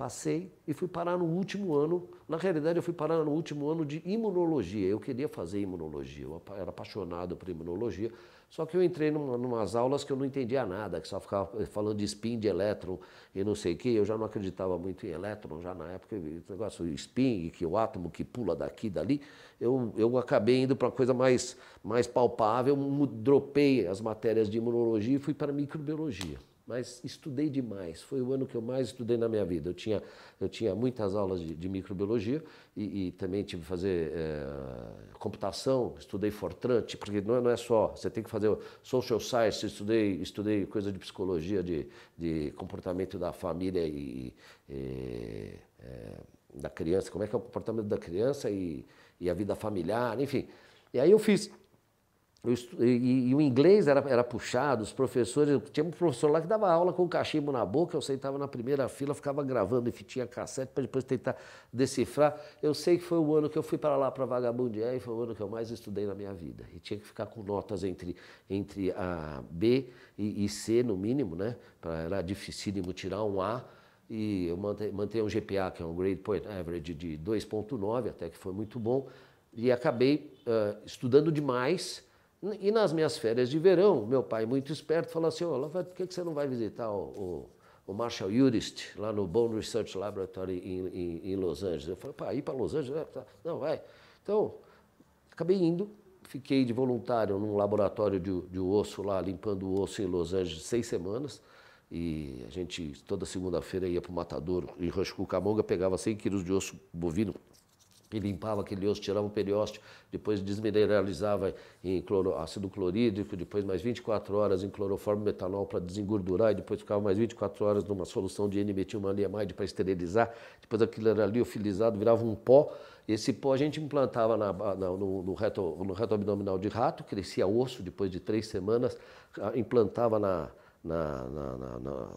passei e fui parar no último ano. Na realidade, eu fui parar no último ano de imunologia. Eu queria fazer imunologia, eu era apaixonado por imunologia. Só que eu entrei numa, numas aulas que eu não entendia nada, que só ficava eh, falando de spin, de elétron e não sei o quê. Eu já não acreditava muito em elétron, já na época, o negócio de spin, que o átomo que pula daqui e dali. Eu, eu acabei indo para uma coisa mais, mais palpável, dropei as matérias de imunologia e fui para microbiologia mas estudei demais. Foi o ano que eu mais estudei na minha vida. Eu tinha, eu tinha muitas aulas de, de microbiologia e, e, também tive que fazer é, computação, estudei Fortran, porque não é, não é só, você tem que fazer social science, estudei, estudei coisa de psicologia, de, de comportamento da família e, e é, da criança, como é que é o comportamento da criança e, e a vida familiar, enfim. E aí eu fiz e, o inglês era, era puxado, os professores. tinha um professor lá que dava aula com o cachimbo na boca, eu sentava na primeira fila, ficava gravando e fitinha cassete para depois tentar decifrar. Eu sei que foi o ano que eu fui para lá para vagabundear e foi o ano que eu mais estudei na minha vida. E tinha que ficar com notas entre, entre a B e, e C, no mínimo, né? Pra, era dificílimo tirar um A e eu mantenho um GPA, que é um Grade Point Average, de 2,9, até que foi muito bom, e acabei uh, estudando demais e nas minhas férias de verão, meu pai, muito esperto, falou assim: oh, por que você não vai visitar o, o, o Marshall Urist lá no Bone Research Laboratory em, em, em Los Angeles? Eu falei: pá, ir para Los Angeles? É, tá, não, vai. Então, acabei indo, fiquei de voluntário num laboratório de, de osso lá, limpando o osso em Los Angeles, seis semanas. E a gente, toda segunda-feira, ia para o Matador, em Rancho Cucamonga, pegava 100 quilos de osso bovino e limpava aquele osso, tirava o periósteo, depois desmineralizava em cloro, ácido clorídrico, depois mais 24 horas em cloroforme metanol para desengordurar, e depois ficava mais 24 horas numa solução de N-metilmaniamide para esterilizar, depois aquilo era liofilizado, virava um pó, esse pó a gente implantava na, na, no, no, reto, no reto abdominal de rato, crescia osso depois de três semanas, implantava na, na, na, na,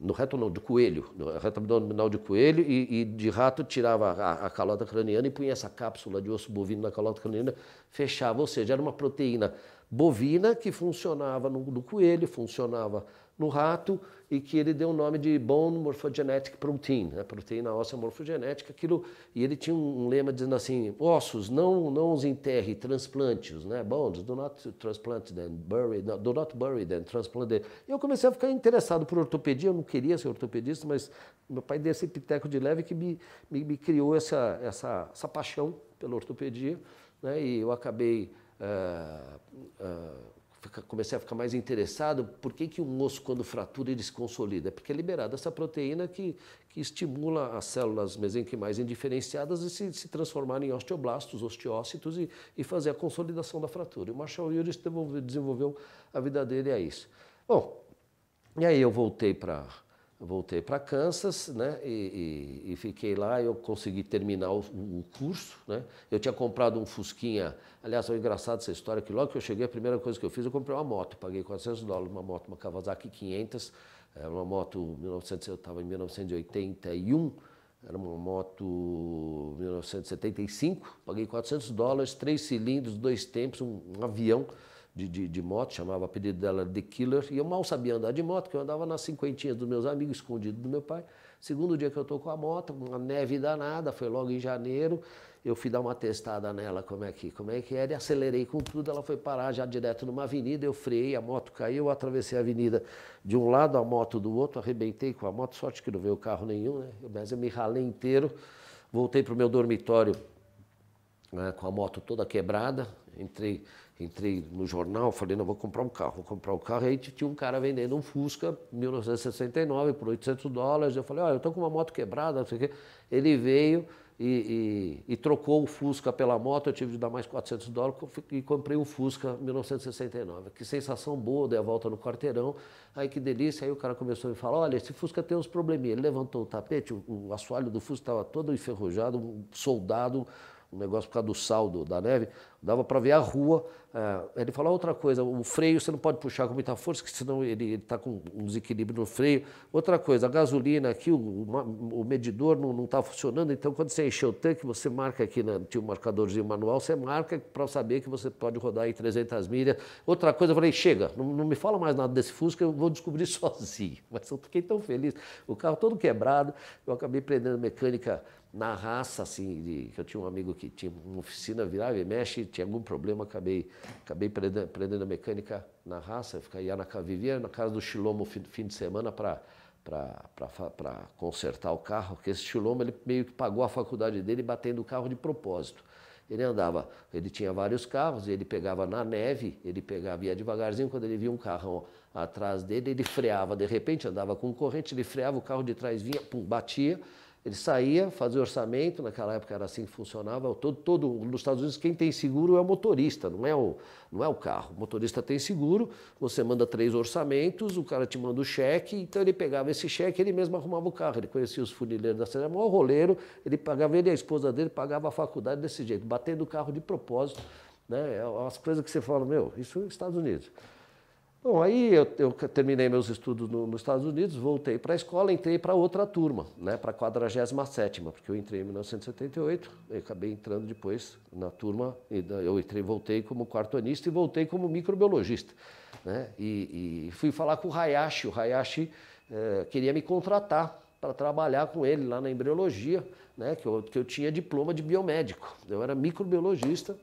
no reto não, do coelho, no reto abdominal de coelho, e, e de rato tirava a, a, calota craniana e punha essa cápsula de osso bovino na calota craniana, fechava, ou seja, era uma proteína bovina que funcionava no, no coelho, funcionava no rato e que ele deu o nome de Bone Morphogenetic Protein, né? proteína óssea morfogenética, aquilo, e ele tinha um lema dizendo assim, ossos, não, não os enterre, transplante-os, né? bones, do not transplant them, bury, no, do not bury them, transplant them. E eu comecei a ficar interessado por ortopedia, eu não queria ser ortopedista, mas meu pai deu esse piteco de leve que me, me, me criou essa, essa, essa paixão pela ortopedia, né? e eu acabei... Uh, uh, comecei a ficar mais interessado por que, que osso, quando fratura, ele se consolida. É porque é liberada essa proteína que, que estimula as células mesenquimais indiferenciadas a se, se transformarem em osteoblastos, osteócitos e, e fazer a consolidação da fratura. E o Marshall Urist desenvolveu a vida dele a isso. Bom, e aí eu voltei para voltei para Kansas, né? E, e, e, fiquei lá. Eu consegui terminar o, o, curso, né? Eu tinha comprado um Fusquinha. Aliás, é engraçado essa história que logo que eu cheguei, a primeira coisa que eu fiz, eu comprei uma moto. Paguei 400 dólares uma moto, uma Kawasaki 500. É era uma moto, 1900, eu estava em 1981. Era uma moto 1975. Paguei 400 dólares, três cilindros, dois tempos, um, um avião de, de, de moto, chamava o apelido dela The Killer, e eu mal sabia andar de moto, que eu andava nas cinquentinhas dos meus amigos, escondido do meu pai. Segundo dia que eu tô com a moto, uma neve danada, foi logo em janeiro, eu fui dar uma testada nela, como é que, como é que era, e acelerei com tudo, ela foi parar já direto numa avenida, eu freiei, a moto caiu, eu atravessei a avenida de um lado, a moto do outro, arrebentei com a moto, sorte que não veio carro nenhum, né? Mas eu me ralei inteiro, voltei para o meu dormitório né, com a moto toda quebrada, entrei entrei no jornal, falei, não, vou comprar um carro, vou comprar um carro. E aí tinha um cara vendendo um Fusca, 1969, por 800 dólares. Eu falei, ó, eu tô com uma moto quebrada, não sei o quê. Ele veio e, e, e, trocou o Fusca pela moto, eu tive de dar mais 400 dólares e comprei um Fusca 1969. Que sensação boa, dei a volta no quarteirão. Aí que delícia, aí o cara começou a me falar, olha, esse Fusca tem uns probleminha. Ele levantou o tapete, o, o assoalho do Fusca estava todo enferrujado, um soldado, um negócio por causa do saldo da neve, dava para ver a rua. É, ele falou outra coisa, o freio você não pode puxar com muita força, porque senão ele está com um desequilíbrio no freio. Outra coisa, a gasolina aqui, o, o medidor não está funcionando, então quando você encher o tanque, você marca aqui, né, tinha um marcadorzinho manual, você marca para saber que você pode rodar aí 300 milhas. Outra coisa, eu falei, chega, não, não me fala mais nada desse Fusca, eu vou descobrir *laughs* sozinho. Mas eu fiquei tão feliz, o carro todo quebrado, eu acabei prendendo mecânica na raça, assim, de, que eu tinha um amigo que tinha uma oficina, virava e mexe, tinha algum problema, acabei, acabei aprendendo mecânica na raça, ia na, vivia na casa do Chilomo fim, fim de semana para para consertar o carro, porque esse Chilomo ele meio que pagou a faculdade dele batendo o carro de propósito. Ele andava, ele tinha vários carros, ele pegava na neve, ele pegava, ia devagarzinho, quando ele via um carrão atrás dele, ele freava, de repente andava com corrente, ele freava, o carro de trás vinha, pum, batia, ele saía, fazia orçamento, naquela época era assim que funcionava. Todo, todo, nos Estados Unidos, quem tem seguro é o motorista, não é o, não é o carro. O motorista tem seguro, você manda três orçamentos, o cara te manda o cheque, então ele pegava esse cheque ele mesmo arrumava o carro. Ele conhecia os funileiros da cidade, o roleiro, ele pagava, ele e a esposa dele pagava a faculdade desse jeito, batendo o carro de propósito. Né? É umas coisas que você fala, meu, isso é Estados Unidos. Bom, aí eu, eu terminei meus estudos no, nos Estados Unidos, voltei para a escola, entrei para outra turma, né, para a 47 porque eu entrei em 1978 e acabei entrando depois na turma, eu entrei, voltei como quartonista e voltei como microbiologista. Né, e, e fui falar com o Hayashi, o Hayashi eh, queria me contratar para trabalhar com ele lá na embriologia, né, que, eu, que eu tinha diploma de biomédico, eu era microbiologista,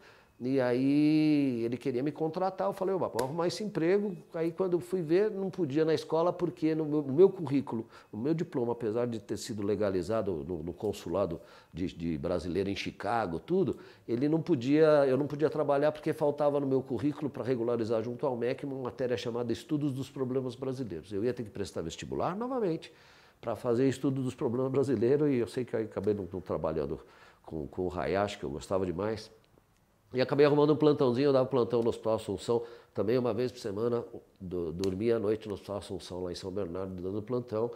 e aí ele queria me contratar, eu falei, vou arrumar esse emprego. Aí quando eu fui ver, não podia na escola, porque no meu, no meu currículo, o meu diploma, apesar de ter sido legalizado no, no consulado de, de, brasileiro em Chicago, tudo, ele não podia, eu não podia trabalhar porque faltava no meu currículo para regularizar junto ao MEC uma matéria chamada Estudos dos Problemas Brasileiros. Eu ia ter que prestar vestibular novamente para fazer estudo dos problemas brasileiros e eu sei que eu acabei não, não trabalhando com, com o Hayashi, que eu gostava demais. E acabei arrumando um plantãozinho, eu dava plantão no Hospital Assunção, também uma vez por semana, do, dormia à noite no Hospital Assunção, lá em São Bernardo, dando plantão.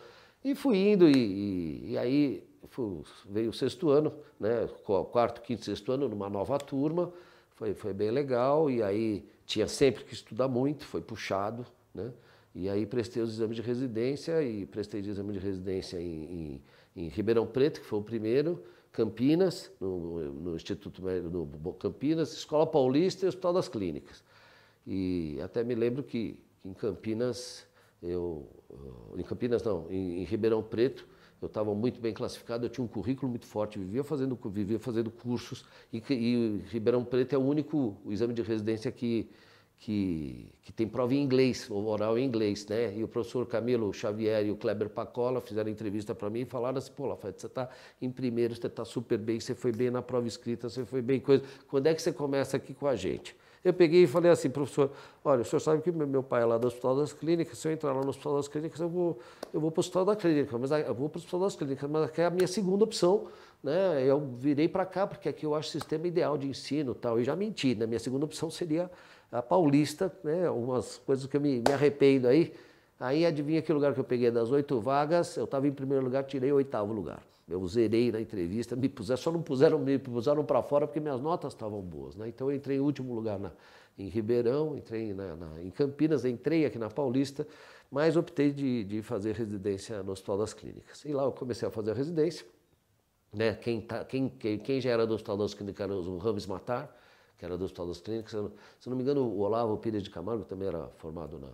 E fui indo, e, e, e aí fui, veio o sexto ano, né, quarto, quinto, sexto ano, numa nova turma, foi, foi bem legal, e aí tinha sempre que estudar muito, foi puxado, né? E aí prestei os exames de residência, e prestei o exame de residência em, em, em Ribeirão Preto, que foi o primeiro, Campinas, no, no Instituto no Campinas, Escola Paulista e Hospital das Clínicas. E até me lembro que, que em Campinas, eu, eh, em Campinas não, em, em Ribeirão Preto, eu estava muito bem classificado, eu tinha um currículo muito forte, vivia fazendo, vivia fazendo cursos, e, e Ribeirão Preto é o único o exame de residência que que, que tem prova em inglês, oral em inglês, né? E o professor Camilo Xavier e o Kleber Pacola fizeram entrevista para mim e falaram assim, pô, Lafayette, você está em primeiro, você está super bem, você foi bem na prova escrita, você foi bem coisa. Quando é que você começa aqui com a gente? Eu peguei e falei assim, professor, olha, o senhor sabe que meu pai é lá do Hospital das Clínicas, se eu entrar lá no Hospital das Clínicas, eu vou, eu vou para o Hospital da Clínica, mas eu vou para o Hospital das Clínicas, mas aqui é a minha segunda opção, né? Eu virei para cá, porque aqui eu acho o sistema ideal de ensino tal, e já menti, né? Minha segunda opção seria a Paulista, né, algumas coisas que eu me, me, arrependo aí. Aí adivinha que lugar que eu peguei das oito vagas, eu estava em primeiro lugar, tirei o oitavo lugar. Eu zerei na entrevista, me puseram, só não puseram, me puseram para fora porque minhas notas estavam boas. Né? Então eu entrei em último lugar na, em Ribeirão, entrei na, na, em Campinas, entrei aqui na Paulista, mas optei de, de fazer residência no Hospital das Clínicas. E lá eu comecei a fazer a residência. Né? Quem, tá, quem, quem, quem já era do Hospital das Clínicas era o Rames Matar, que era do Hospital das Clínicas. Se não me engano, o Olavo Pires de Camargo também era formado na,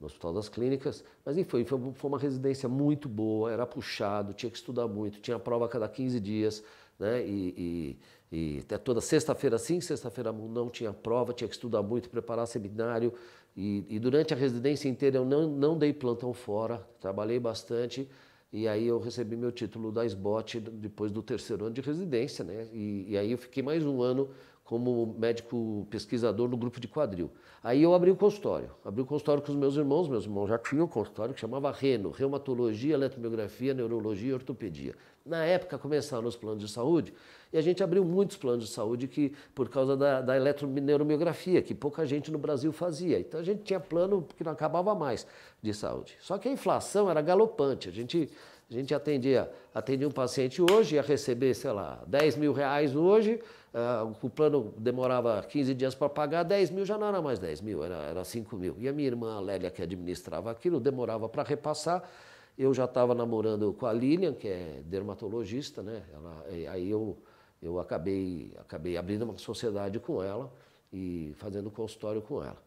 no Hospital das Clínicas. Mas enfim, foi, foi uma residência muito boa, era puxado, tinha que estudar muito, tinha prova a cada 15 dias. Né? E, e, e até toda sexta-feira sim, sexta-feira não tinha prova, tinha que estudar muito, preparar seminário. E, e, durante a residência inteira eu não, não dei plantão fora, trabalhei bastante. E aí eu recebi meu título da SBOT depois do terceiro ano de residência, né? E, e aí eu fiquei mais um ano como médico pesquisador no grupo de quadril. Aí eu abri o consultório, abri o consultório com os meus irmãos, meus irmãos já tinham um consultório que chamava Reno, Reumatologia, Eletromiografia, Neurologia e Ortopedia. Na época começaram os planos de saúde e a gente abriu muitos planos de saúde que por causa da, da eletroneuromiografia, que pouca gente no Brasil fazia. Então a gente tinha plano que não acabava mais de saúde. Só que a inflação era galopante, a gente... A gente atendia, atendia um paciente hoje, ia receber, sei lá, 10 mil reais hoje, Uh, o plano demorava 15 dias para pagar, 10 mil já não era mais 10 mil, era, era 5 mil. E a minha irmã Lélia, que administrava aquilo, demorava para repassar. Eu já estava namorando com a Lilian, que é dermatologista, né? Ela, aí eu, eu acabei, acabei abrindo uma sociedade com ela e fazendo consultório com ela.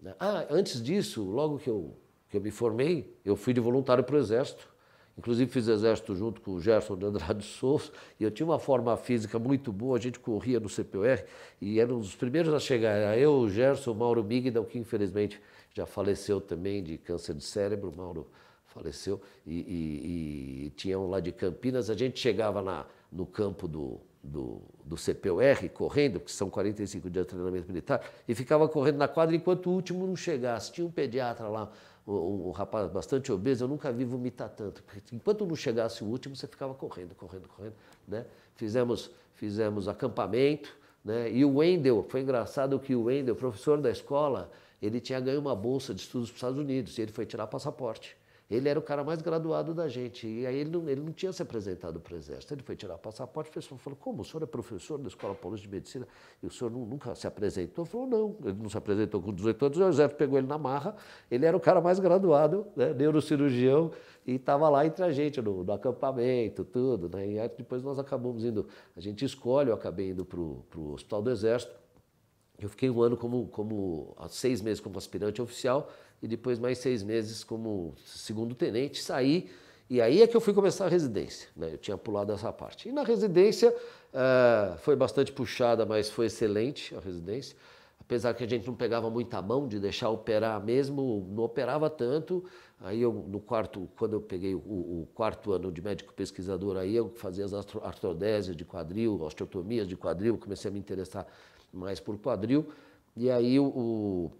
Né? Ah, antes disso, logo que eu, que eu me formei, eu fui de voluntário para o Exército. Inclusive fiz exército junto com o Gerson de Andrade Souza e eu tinha uma forma física muito boa, a gente corria no CPR e era um dos primeiros a chegar. Era eu, o Gerson, o Mauro Migdal, que infelizmente já faleceu também de câncer de cérebro, Mauro faleceu, e, e, e tinha um lá de Campinas, a gente chegava na, no campo do, do, do CPUR correndo, que são 45 dias de treinamento militar, e ficava correndo na quadra enquanto o último não chegasse. Tinha um pediatra lá, um, um, rapaz bastante obeso, eu nunca vi vomitar tanto. enquanto não chegasse o último, você ficava correndo, correndo, correndo. Né? Fizemos, fizemos acampamento, né? e o Wendel, foi engraçado que o Wendel, professor da escola, ele tinha ganho uma bolsa de estudos para os Estados Unidos, e ele foi tirar passaporte. Ele era o cara mais graduado da gente. E aí ele não, ele não tinha se apresentado para o exército. Ele foi tirar o passaporte, o pessoal falou, como, o senhor é professor da Escola Paulista de Medicina e o senhor não, nunca se apresentou? Ele falou, não, ele não se apresentou com 18 anos, o exército pegou ele na marra. Ele era o cara mais graduado, né, neurocirurgião, e estava lá entre a gente, no, no acampamento, tudo. Né? E depois nós acabamos indo, a gente escolhe, eu acabei indo para o Hospital do Exército, eu fiquei um ano como, como seis meses como aspirante oficial e depois mais seis meses como segundo tenente, saí. E aí é que eu fui começar a residência. Né? Eu tinha pulado essa parte. E na residência uh, foi bastante puxada, mas foi excelente a residência. Apesar que a gente não pegava muita mão de deixar operar mesmo, não operava tanto. Aí eu, no quarto, quando eu peguei o, o quarto ano de médico pesquisador, aí eu fazia as artrodésias de quadril, osteotomias de quadril, comecei a me interessar mais por quadril. E aí o,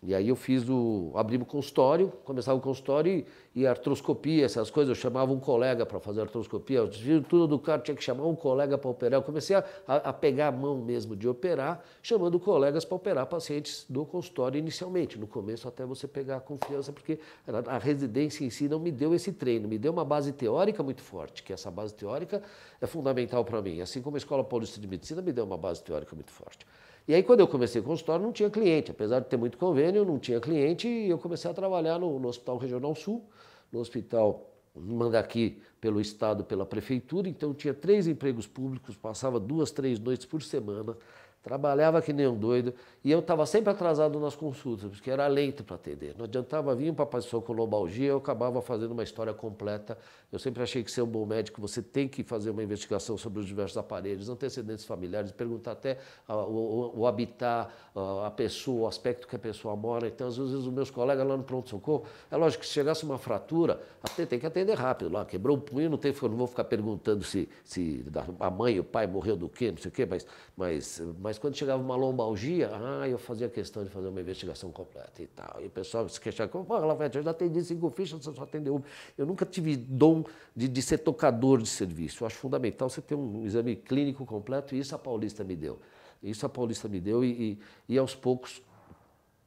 e aí eu fiz o. abri o consultório, começava o consultório e, e artroscopia, essas coisas. Eu chamava um colega para fazer artroscopia, eu tudo do carro, tinha que chamar um colega para operar. Eu comecei a, a, pegar a mão mesmo de operar, chamando colegas para operar pacientes do consultório inicialmente, no começo até você pegar a confiança, porque a residência em si não me deu esse treino, me deu uma base teórica muito forte, que essa base teórica é fundamental para mim. Assim como a Escola Paulista de Medicina me deu uma base teórica muito forte. E aí, quando eu comecei o consultório, não tinha cliente. Apesar de ter muito convênio, não tinha cliente e eu comecei a trabalhar no, no Hospital Regional Sul, no Hospital aqui pelo Estado, pela Prefeitura. Então, tinha três empregos públicos, passava duas, três noites por semana Trabalhava que nem um doido e eu estava sempre atrasado nas consultas, porque era lento para atender. Não adiantava vir um papai só com lobalgia, eu acabava fazendo uma história completa. Eu sempre achei que ser um bom médico, você tem que fazer uma investigação sobre os diversos aparelhos, antecedentes familiares, perguntar até ah, o, o, o, habitat, ah, a pessoa, o aspecto que a pessoa mora. Então, às vezes, os meus colegas lá no pronto-socorro, é lógico que se chegasse uma fratura, até tem que atender rápido lá. Quebrou o punho, não, tem, não vou ficar perguntando se, se a mãe, o pai morreu do quê, não sei o quê, mas, mas, mas mas quando chegava uma lombalgia, ah, eu fazia questão de fazer uma investigação completa e tal. E o pessoal se queixava, pô, Lavete, eu já atendi cinco fichas, você só atendeu uma. Eu nunca tive dom de, de ser tocador de serviço. Eu acho fundamental você ter um exame clínico completo e isso a Paulista me deu. Isso a Paulista me deu e, e, e aos poucos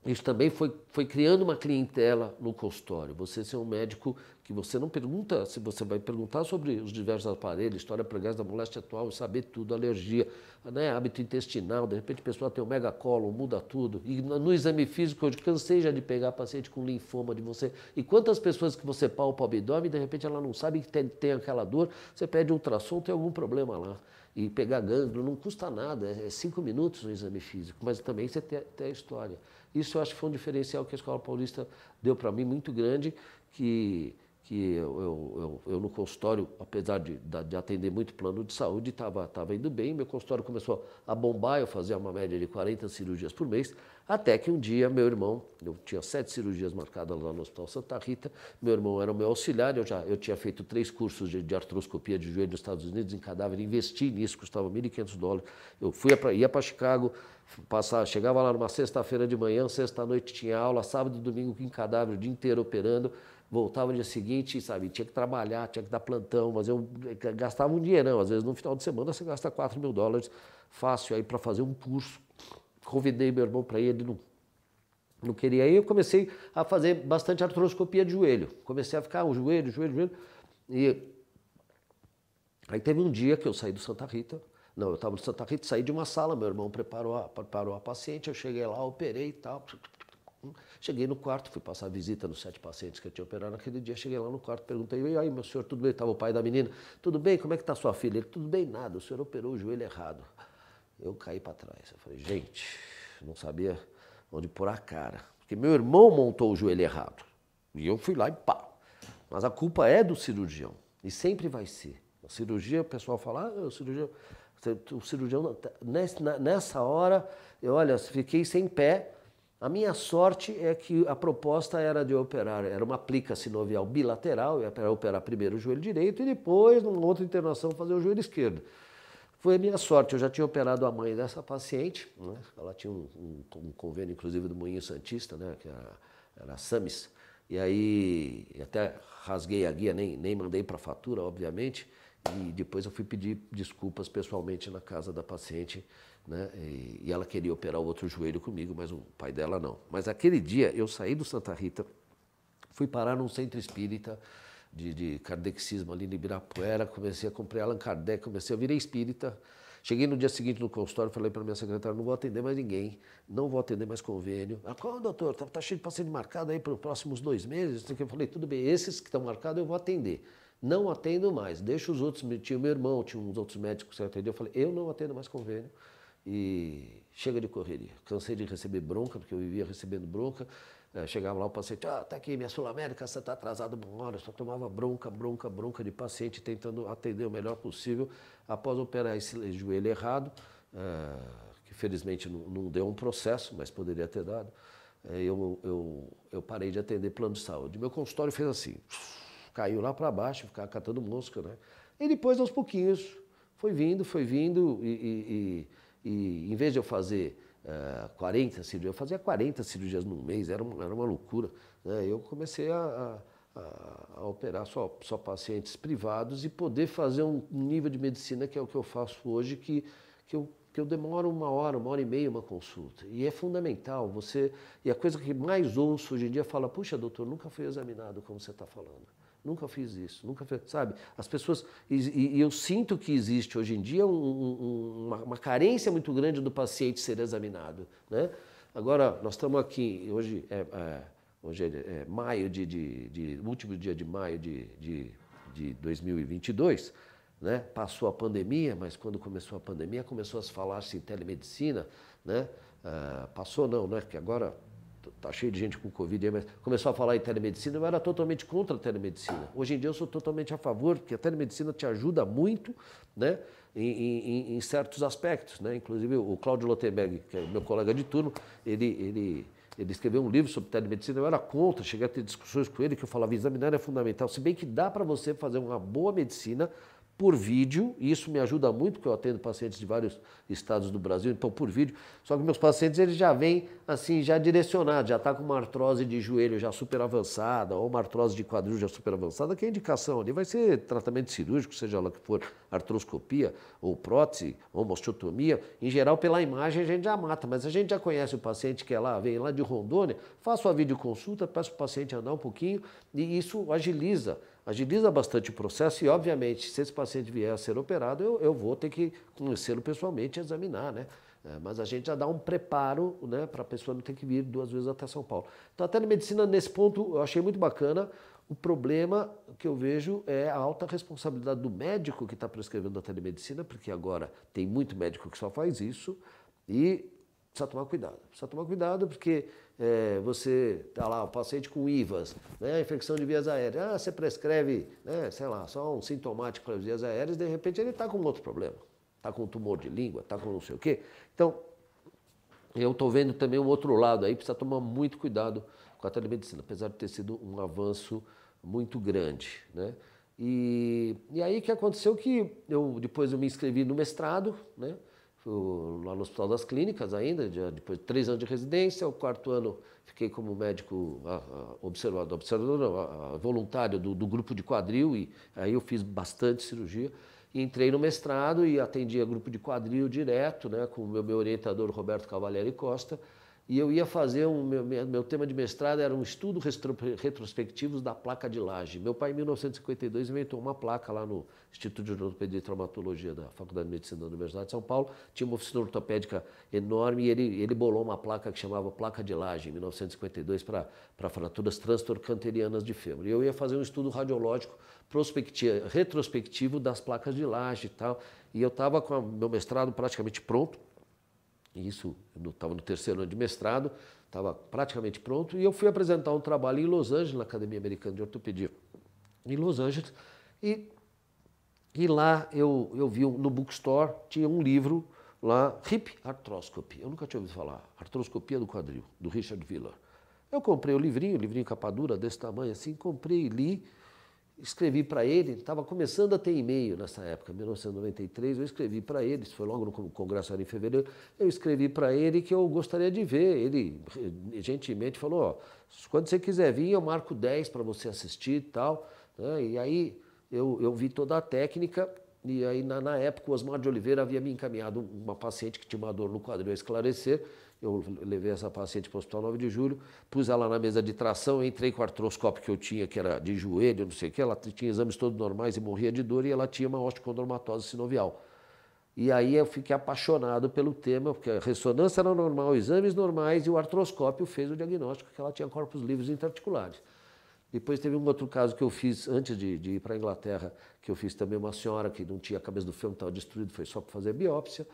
isso também foi, foi criando uma clientela no consultório. Você ser um médico que você não pergunta, se você vai perguntar sobre os diversos aparelhos, história pregressa da moléstia atual, saber tudo, alergia, né, hábito intestinal, de repente a pessoa tem um megacolo, muda tudo. E no exame físico, eu cansei já de pegar paciente com linfoma de você. E quantas pessoas que você palpa o abdômen, de repente ela não sabe que tem, tem aquela dor, você pede ultrassom, tem algum problema lá e pegar gânglio não custa nada, é, é cinco minutos no exame físico, mas também você tem, tem a história. Isso eu acho que foi um diferencial que a Escola Paulista deu para mim muito grande, que que eu, eu, eu, eu no consultório, apesar de, de, atender muito plano de saúde, estava tava indo bem. Meu consultório começou a bombar, eu fazia uma média de 40 cirurgias por mês, até que um dia meu irmão, eu tinha sete cirurgias marcadas lá no Hospital Santa Rita, meu irmão era o meu auxiliar, eu já eu tinha feito três cursos de, de artroscopia de joelho nos Estados Unidos em cadáver, investi nisso, custava 1.500 dólares. Eu fui pra, ia para Chicago, passava, chegava lá numa sexta-feira de manhã, sexta-noite tinha aula, sábado e domingo em cadáver, o dia inteiro operando voltava no dia seguinte, sabe, tinha que trabalhar, tinha que dar plantão, mas eu eh, gastava um dinheirão. Às vezes, no final de semana, você gasta 4 mil dólares fácil aí para fazer um curso. Convidei meu irmão para ir, ele não, não queria Aí Eu comecei a fazer bastante artroscopia de joelho. Comecei a ficar o joelho, joelho, joelho. E aí teve um dia que eu saí do Santa Rita, não, eu estava no Santa Rita, saí de uma sala, meu irmão preparou a, preparou a paciente, eu cheguei lá, operei e tal. Cheguei no quarto, fui passar visita nos sete pacientes que eu tinha operado naquele dia. Cheguei lá no quarto, perguntei, e aí, meu senhor, tudo bem? Estava o pai da menina, tudo bem? Como é que está sua filha? Ele, tudo bem, nada, o senhor operou o joelho errado. Eu caí para trás. Eu falei, gente, não sabia onde pôr a cara. Porque meu irmão montou o joelho errado. E eu fui lá e pá. Mas a culpa é do cirurgião. E sempre vai ser. A cirurgia, o pessoal fala, ah, o cirurgião. O cirurgião, nessa hora, eu, olha, fiquei sem pé a minha sorte é que a proposta era de operar, era uma aplica sinovial bilateral, eu ia operar primeiro o joelho direito e depois, numa outra internação, fazer o joelho esquerdo. Foi a minha sorte, eu já tinha operado a mãe dessa paciente, né? ela tinha um, um, um, convênio, inclusive, do Moinho Santista, né? que era, era a SAMIS, e aí até rasguei a guia, nem, nem mandei para fatura, obviamente, e depois eu fui pedir desculpas pessoalmente na casa da paciente, né? E, e ela queria operar o outro joelho comigo, mas o pai dela não. Mas aquele dia eu saí do Santa Rita, fui parar num centro espírita de, de ali em Ibirapuera, comecei a comprar Allan Kardec, comecei a virar espírita. Cheguei no dia seguinte no consultório, falei para minha secretária, não vou atender mais ninguém, não vou atender mais convênio. Ela, qual, doutor, tá, tá cheio de paciente marcado aí para os próximos dois meses? Eu falei, tudo bem, esses que estão marcados eu vou atender. Não atendo mais, deixa os outros, tinha meu irmão, tinha uns outros médicos que atendiam. eu falei, eu não atendo mais convênio. E chega de correria. Cansei de receber bronca, porque eu vivia recebendo bronca. É, chegava lá o paciente, ah, tá aqui, minha Sul-América, você tá atrasado uma hora. Eu só tomava bronca, bronca, bronca de paciente, tentando atender o melhor possível. Após operar esse joelho errado, é, que felizmente não, não, deu um processo, mas poderia ter dado, é, eu, eu, eu parei de atender plano de saúde. Meu consultório fez assim, caiu lá para baixo, ficava catando mosca, né? E depois, aos pouquinhos, foi vindo, foi vindo e, e, e e em vez de eu fazer uh, eh, 40 cirurgias, eu fazia 40 cirurgias num mês, era uma, era uma loucura. Né? Eu comecei a, a, a, operar só, só pacientes privados e poder fazer um nível de medicina que é o que eu faço hoje, que, que eu que eu demoro uma hora, uma hora e meia uma consulta. E é fundamental você. E a coisa que mais ouço hoje em dia é fala: puxa, doutor, nunca fui examinado como você está falando. Nunca fiz isso, nunca fiz, sabe? As pessoas, e, e eu sinto que existe hoje em dia um, um, uma, uma, carência muito grande do paciente ser examinado, né? Agora, nós estamos aqui, hoje é, é hoje é, é maio de, de, de, último dia de maio de, de, de 2022, né? Passou a pandemia, mas quando começou a pandemia, começou a se falar-se em telemedicina, né? Ah, passou não, né? Porque agora Tá, tá cheio de gente com Covid, mas começou a falar em telemedicina, eu era totalmente contra a telemedicina. Hoje em dia eu sou totalmente a favor, porque a telemedicina te ajuda muito, né? Em, em, em certos aspectos, né? Inclusive o Cláudio Lotenberg, que é meu colega de turno, ele, ele, ele escreveu um livro sobre telemedicina, eu era contra, cheguei a ter discussões com ele, que eu falava, examinar é fundamental, se bem que dá para você fazer uma boa medicina por vídeo, e isso me ajuda muito, porque eu atendo pacientes de vários estados do Brasil, então por vídeo. Só que meus pacientes eles já vêm assim, já direcionados, já está com uma artrose de joelho já super avançada, ou uma artrose de quadril já super avançada, que é a indicação ali vai ser tratamento cirúrgico, seja lá que for artroscopia, ou prótese, ou osteotomia. Em geral, pela imagem a gente já mata, mas a gente já conhece o paciente que é lá, vem lá de Rondônia, faço a videoconsulta, peço o paciente andar um pouquinho, e isso agiliza agiliza bastante o processo e, obviamente, se esse paciente vier a ser operado, eu, eu vou ter que conhecê-lo pessoalmente e examinar, né? É, mas a gente já dá um preparo né, para a pessoa não ter que vir duas vezes até São Paulo. Então, a telemedicina, nesse ponto, eu achei muito bacana. O problema que eu vejo é a alta responsabilidade do médico que está prescrevendo a telemedicina, porque agora tem muito médico que só faz isso e precisa tomar cuidado. Precisa tomar cuidado porque é, você tá lá, o paciente com IVAs, né, infecção de vias aéreas, ah, você prescreve, né, sei lá, só um sintomático para vias aéreas, de repente ele está com outro problema, está com tumor de língua, está com não sei o quê. Então, eu estou vendo também um outro lado aí, precisa tomar muito cuidado com a telemedicina, apesar de ter sido um avanço muito grande. Né? E, e aí que aconteceu que eu depois eu me inscrevi no mestrado, né? lá no Hospital das Clínicas ainda, depois de três anos de residência, o quarto ano fiquei como médico observador, observador não, voluntário do, do, grupo de quadril, e aí eu fiz bastante cirurgia, e entrei no mestrado e atendia grupo de quadril direto, né, com o meu, meu orientador Roberto Cavalieri Costa, e eu ia fazer um meu, meu tema de mestrado era um estudo retrospectivo da placa de laje. Meu pai em 1952 inventou uma placa lá no Instituto de Ortopedia e Traumatologia da Faculdade de Medicina da Universidade de São Paulo. Tinha uma oficina ortopédica enorme e ele ele bolou uma placa que chamava placa de laje em 1952 para para fraturas transtorcanterianas de fêmur. E eu ia fazer um estudo radiológico retrospectivo das placas de laje e tal. E eu estava com a, meu mestrado praticamente pronto e isso, eu estava no terceiro ano de mestrado, estava praticamente pronto, e eu fui apresentar um trabalho em Los Angeles, na Academia Americana de Ortopedia, em Los Angeles, e, e lá eu, eu vi no bookstore, tinha um livro lá, Hip Artroscopy, eu nunca tinha ouvido falar, Artroscopia do Quadril, do Richard Villar. Eu comprei o livrinho, o livrinho capa dura, desse tamanho assim, comprei e li, escrevi para ele, estava começando a ter e-mail nessa época, 1993, eu escrevi para ele, isso foi logo no congresso ali em fevereiro, eu escrevi para ele que eu gostaria de ver. Ele eh, gentilmente falou, quando você quiser vir, eu marco 10 para você assistir e tal. Né? E aí eu, eu vi toda a técnica e aí na, na época o Osmar de Oliveira havia me encaminhado uma paciente que tinha uma dor no quadril a esclarecer eu levei essa paciente para o hospital 9 de julho, pus ela na mesa de tração, entrei com o artroscópio que eu tinha, que era de joelho, não sei o que, ela tinha exames todos normais e morria de dor, e ela tinha uma osteocondromatose sinovial. E aí eu fiquei apaixonado pelo tema, porque a ressonância era normal, exames normais, e o artroscópio fez o diagnóstico que ela tinha corpos livres interarticulares. Depois teve um outro caso que eu fiz antes de, de ir para a Inglaterra, que eu fiz também uma senhora que não tinha a cabeça do fêmur, estava destruído, foi só para fazer biópsia.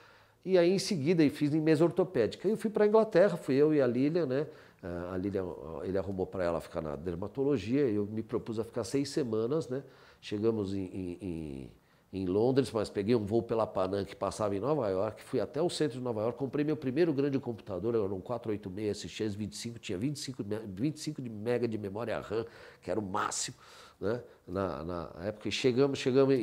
E aí em seguida fiz em mesa ortopédica. Eu fui para a Inglaterra, fui eu e a Lilian, né? Ah, a Lilian, ah, ele arrumou para ela ficar na dermatologia, eu me propus a ficar seis semanas, né? Chegamos em, em, em, Londres, mas peguei um voo pela Panam que passava em Nova York, fui até o centro de Nova York, comprei meu primeiro grande computador, era um 486 SX25, tinha 25, 25 de mega de memória RAM, que era o máximo, né? Na, na época, chegamos, chegamos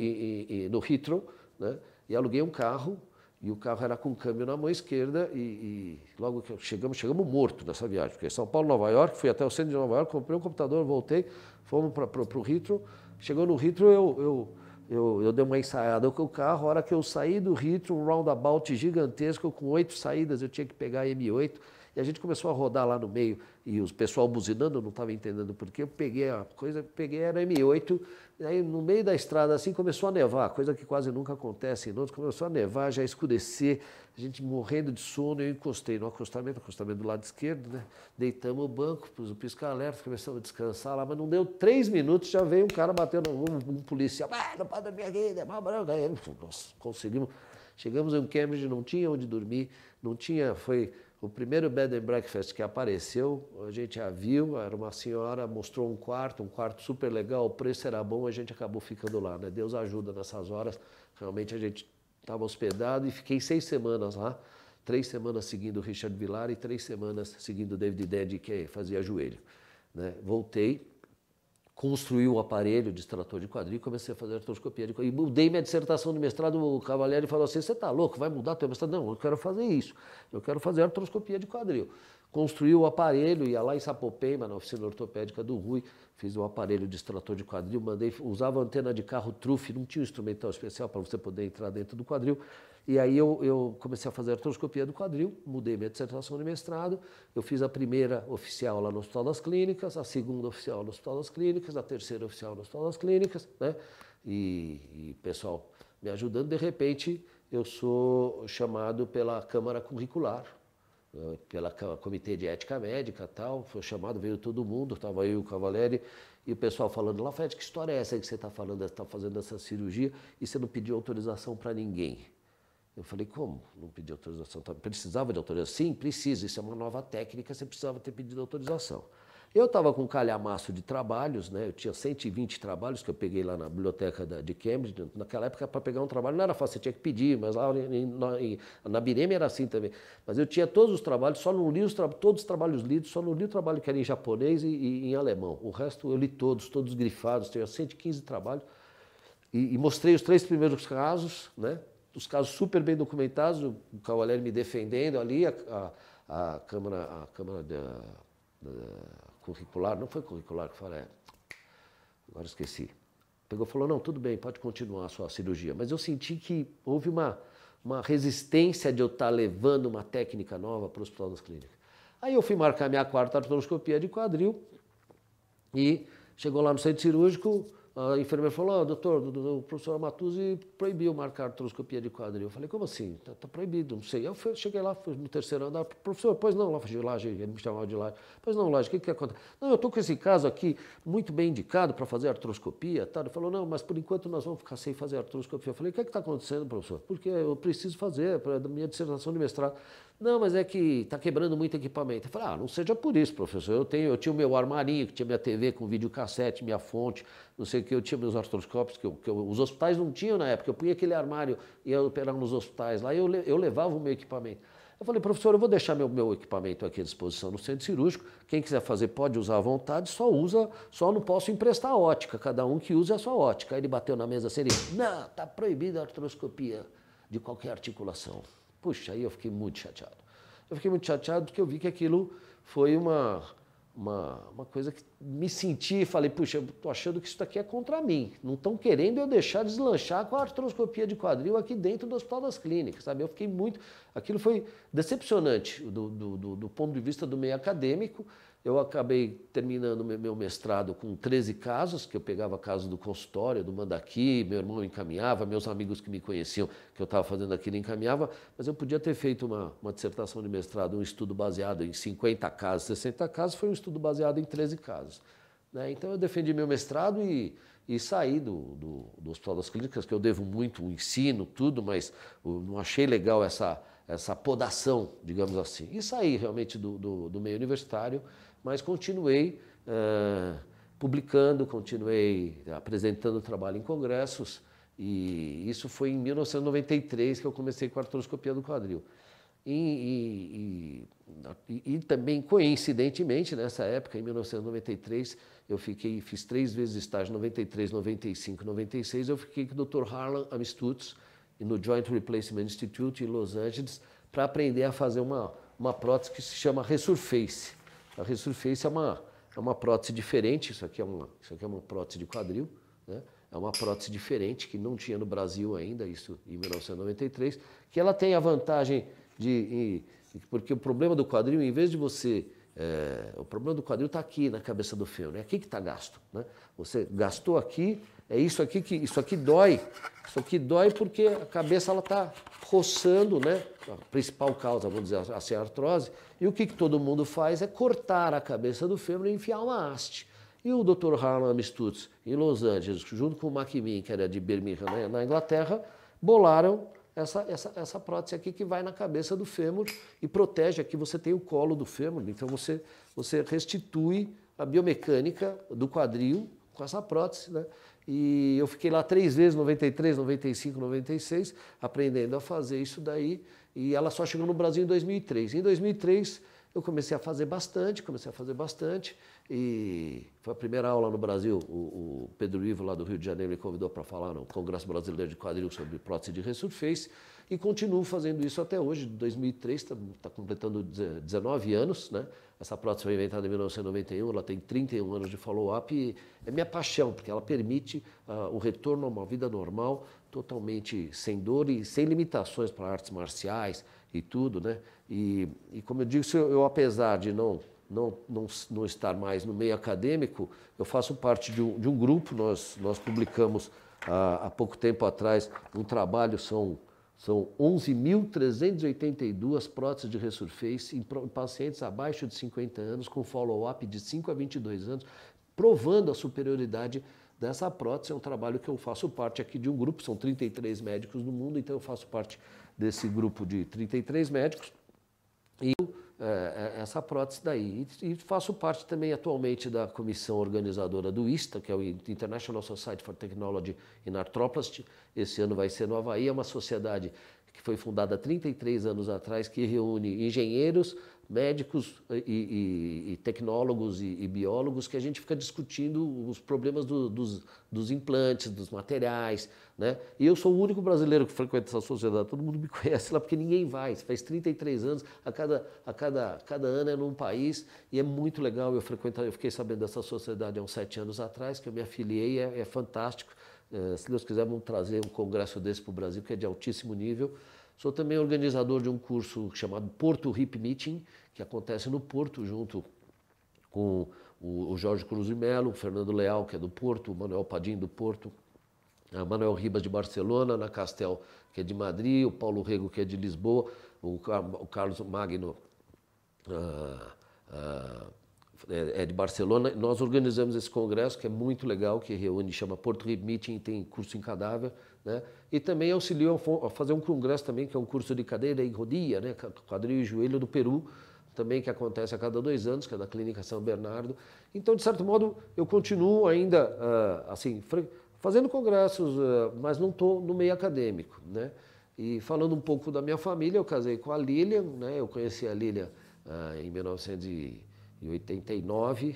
no Heathrow, né? E aluguei um carro, e o carro era com o câmbio na mão esquerda e, e logo que chegamos, chegamos morto nessa viagem, porque São Paulo, Nova York, fui até o centro de Nova York, comprei um computador, voltei, fomos para o Ritro. Chegou no Ritro, eu, eu, eu, eu dei uma ensaiada com o carro, a hora que eu saí do Ritro, um roundabout gigantesco com oito saídas, eu tinha que pegar a M8 e a gente começou a rodar lá no meio e o pessoal buzinando, eu não estava entendendo porquê. Eu peguei a coisa, peguei era M8, aí no meio da estrada assim começou a nevar, coisa que quase nunca acontece em outros, Começou a nevar, já escurecer, a gente morrendo de sono. Eu encostei no acostamento, acostamento do lado esquerdo, né? Deitamos o banco, pus o pisca-alerta, começamos a descansar lá, mas não deu três minutos, já veio um cara batendo, um, um policial, ah, não pode dormir aqui, é mal branco. Aí, nós conseguimos. Chegamos em Cambridge, não tinha onde dormir, não tinha, foi o primeiro bed and breakfast que apareceu, a gente a viu, era uma senhora, mostrou um quarto, um quarto super legal, o preço era bom, a gente acabou ficando lá, né? Deus ajuda nessas horas. Realmente a gente estava hospedado e fiquei seis semanas lá, três semanas seguindo o Richard Villar e três semanas seguindo o David Dead, que fazia joelho. Né? Voltei, construí um aparelho de extrator de quadril e comecei a fazer artroscopia de quadril. E mudei minha dissertação de mestrado, o Cavalieri falou assim, você está louco, vai mudar teu mestrado? Não, eu quero fazer isso, eu quero fazer artroscopia de quadril. Construí o aparelho, ia lá em Sapopema, na oficina ortopédica do Rui, fiz um aparelho de extrator de quadril, mandei, usava antena de carro trufe, não tinha um instrumental especial para você poder entrar dentro do quadril, e aí eu, eu comecei a fazer artroscopia do quadril, mudei minha dissertação de mestrado, eu fiz a primeira oficial lá no Hospital das Clínicas, a segunda oficial no Hospital das Clínicas, a terceira oficial no Hospital das Clínicas, né? E, e pessoal me ajudando, de repente eu sou chamado pela Câmara Curricular, né? pela Comitê de Ética Médica tal, foi chamado, veio todo mundo, estava aí o Cavalieri, e o pessoal falando, Lafete, que história é essa que você está falando, está fazendo essa cirurgia e você não pediu autorização para ninguém? Eu falei, como? Não pedi autorização. Precisava de autorização? Sim, precisa. Isso é uma nova técnica, você precisava ter pedido autorização. Eu estava com um calhamaço de trabalhos, né? eu tinha 120 trabalhos que eu peguei lá na biblioteca da, de Cambridge. Naquela época, para pegar um trabalho não era fácil, você tinha que pedir, mas lá em, na, em, na Bireme era assim também. Mas eu tinha todos os trabalhos, só não li os todos os trabalhos lidos, só não li o trabalho que era em japonês e, e em alemão. O resto eu li todos, todos grifados, tinha 115 trabalhos. E, e mostrei os três primeiros casos, né? os casos super bem documentados, o, o me defendendo ali, a, a, a Câmara, a Câmara da, da, Curricular, não foi curricular que falei é, agora esqueci. Pegou e falou, não, tudo bem, pode continuar a sua cirurgia. Mas eu senti que houve uma, uma resistência de eu estar tá levando uma técnica nova para o Hospital das Clínicas. Aí eu fui marcar minha quarta artroscopia de quadril e chegou lá no centro cirúrgico, a enfermeira falou, ah, doutor, o professor Matuzzi proibiu marcar artroscopia de quadril. Eu falei, como assim? Está tá proibido, não sei. Eu fui, cheguei lá, fui no terceiro andar, professor, pois não, lá, Laje, ele me chamava de Laje. Pois não, Laje, o que, que acontece? Não, eu estou com esse caso aqui, muito bem indicado para fazer artroscopia. Tá? Ele falou, não, mas por enquanto nós vamos ficar sem fazer artroscopia. Eu falei, o que é está acontecendo, professor? Porque eu preciso fazer, para a minha dissertação de mestrado. Não, mas é que está quebrando muito equipamento. Eu falei, ah, não seja por isso, professor. Eu, tenho, eu tinha o meu armarinho, que tinha minha TV com videocassete, minha fonte, não sei o que, eu tinha meus artroscópios, que, eu, que eu, os hospitais não tinham na época. Eu punha aquele armário, e ia operar nos hospitais lá, e eu, eu levava o meu equipamento. Eu falei, professor, eu vou deixar meu, meu equipamento aqui à disposição no centro cirúrgico. Quem quiser fazer pode usar à vontade, só usa, só não posso emprestar ótica. Cada um que use é a sua ótica. Aí ele bateu na mesa assim, ele, não, está proibida a artroscopia de qualquer articulação. Puxa, aí eu fiquei muito chateado. Eu fiquei muito chateado porque eu vi que aquilo foi uma, uma, uma coisa que me senti e falei, puxa, eu tô achando que isso daqui é contra mim. Não estão querendo eu deixar deslanchar com a artroscopia de quadril aqui dentro do Hospital das Clínicas, sabe? Eu fiquei muito... Aquilo foi decepcionante do, do, do, do ponto de vista do meio acadêmico eu acabei terminando meu mestrado com 13 casos, que eu pegava casos do consultório, do mandaqui, meu irmão encaminhava, meus amigos que me conheciam que eu estava fazendo aquilo encaminhava, mas eu podia ter feito uma, uma dissertação de mestrado, um estudo baseado em 50 casos, 60 casos, foi um estudo baseado em 13 casos. Né? Então eu defendi meu mestrado e, e saí do, do, do Hospital das Clínicas, que eu devo muito o ensino, tudo, mas não achei legal essa, essa podação, digamos assim. E saí realmente do, do, do meio universitário mas continuei uh, publicando, continuei apresentando o trabalho em congressos, e isso foi em 1993 que eu comecei com a artroscopia do quadril. E, e, e, e, também, coincidentemente, nessa época, em 1993, eu fiquei, fiz três vezes estágio, 93, 95, 96, eu fiquei com o Dr. Harlan Amstutz, no Joint Replacement Institute, em Los Angeles, para aprender a fazer uma, uma prótese que se chama Resurface. A resurface é uma, é uma prótese diferente, isso aqui é uma, isso aqui é uma prótese de quadril, né? é uma prótese diferente que não tinha no Brasil ainda, isso em 1993, que ela tem a vantagem de. Porque o problema do quadril, em vez de você. É, o problema do quadril está aqui na cabeça do fêmur, é né? aqui que está gasto. Né? Você gastou aqui, é isso aqui que isso aqui dói. Isso aqui dói porque a cabeça ela está roçando, né? A principal causa, vamos dizer, assim, a artrose. E o que, que todo mundo faz é cortar a cabeça do fêmur e enfiar uma haste. E o Dr. Harlan Stutz, em Los Angeles, junto com o McMinn, que era de Birmingham, né, na Inglaterra, bolaram essa, essa, essa prótese aqui que vai na cabeça do fêmur e protege. Aqui você tem o colo do fêmur, então você, você restitui a biomecânica do quadril com essa prótese. Né? E eu fiquei lá três vezes, 93, 95, 96, aprendendo a fazer isso daí. E ela só chegou no Brasil em 2003. Em 2003 eu comecei a fazer bastante, comecei a fazer bastante. E foi a primeira aula no Brasil. O, o Pedro Ivo, lá do Rio de Janeiro, me convidou para falar no Congresso Brasileiro de Quadril sobre prótese de ressurface. E continuo fazendo isso até hoje, 2003, está tá completando 19 anos, né? Essa prótese foi inventada em 1991, ela tem 31 anos de follow-up e é minha paixão, porque ela permite uh, o retorno a uma vida normal, totalmente sem dor e sem limitações para artes marciais e tudo, né? E, e como eu digo, eu, eu apesar de não não, não, não, estar mais no meio acadêmico, eu faço parte de um, de um grupo, nós, nós publicamos ah, há pouco tempo atrás um trabalho, são são 11.382 próteses de resurface em pacientes abaixo de 50 anos com follow-up de 5 a 22 anos, provando a superioridade dessa prótese. É um trabalho que eu faço parte aqui de um grupo, são 33 médicos no mundo, então eu faço parte desse grupo de 33 médicos. E eu é, é, essa prótese daí. E, e, faço parte também atualmente da comissão organizadora do ISTA, que é o International Society for Technology in Arthroplasty. Esse ano vai ser no Havaí, é uma sociedade que foi fundada 33 anos atrás, que reúne engenheiros, médicos e, e, e tecnólogos e, e, biólogos que a gente fica discutindo os problemas do, dos, dos, implantes, dos materiais, né? E eu sou o único brasileiro que frequenta essa sociedade, todo mundo me *laughs* conhece lá porque ninguém vai. Faz 33 anos, a cada, a cada, cada ano é num país e é muito legal. Eu frequento, eu fiquei sabendo dessa sociedade há uns sete anos atrás, que eu me afiliei, é, é fantástico. É, se Deus quiser, vamos trazer um congresso desse para o Brasil, que é de altíssimo nível. Sou também organizador de um curso chamado Porto Hip Meeting, que acontece no Porto, junto com o Jorge Cruz de Mello, o Fernando Leal, que é do Porto, o Manuel Padim, do Porto, a Manuel Ribas, de Barcelona, Ana Castel, que é de Madrid, o Paulo Rego, que é de Lisboa, o, Carlos Magno, ah, ah, é, é de Barcelona. Nós organizamos esse congresso, que é muito legal, que reúne, chama Porto Hip Meeting, tem curso em cadáver, né? E também auxiliou a fazer um congresso também, que é um curso de cadeira e rodia, né? quadril e joelho do Peru, também que acontece a cada dois anos, que é da Clínica São Bernardo. Então, de certo modo, eu continuo ainda, ah, assim, fazendo congressos, ah, mas não estou no meio acadêmico, né? E falando um pouco da minha família, eu casei com a Lilian, né? Eu conheci a Lilian ah, em 1989,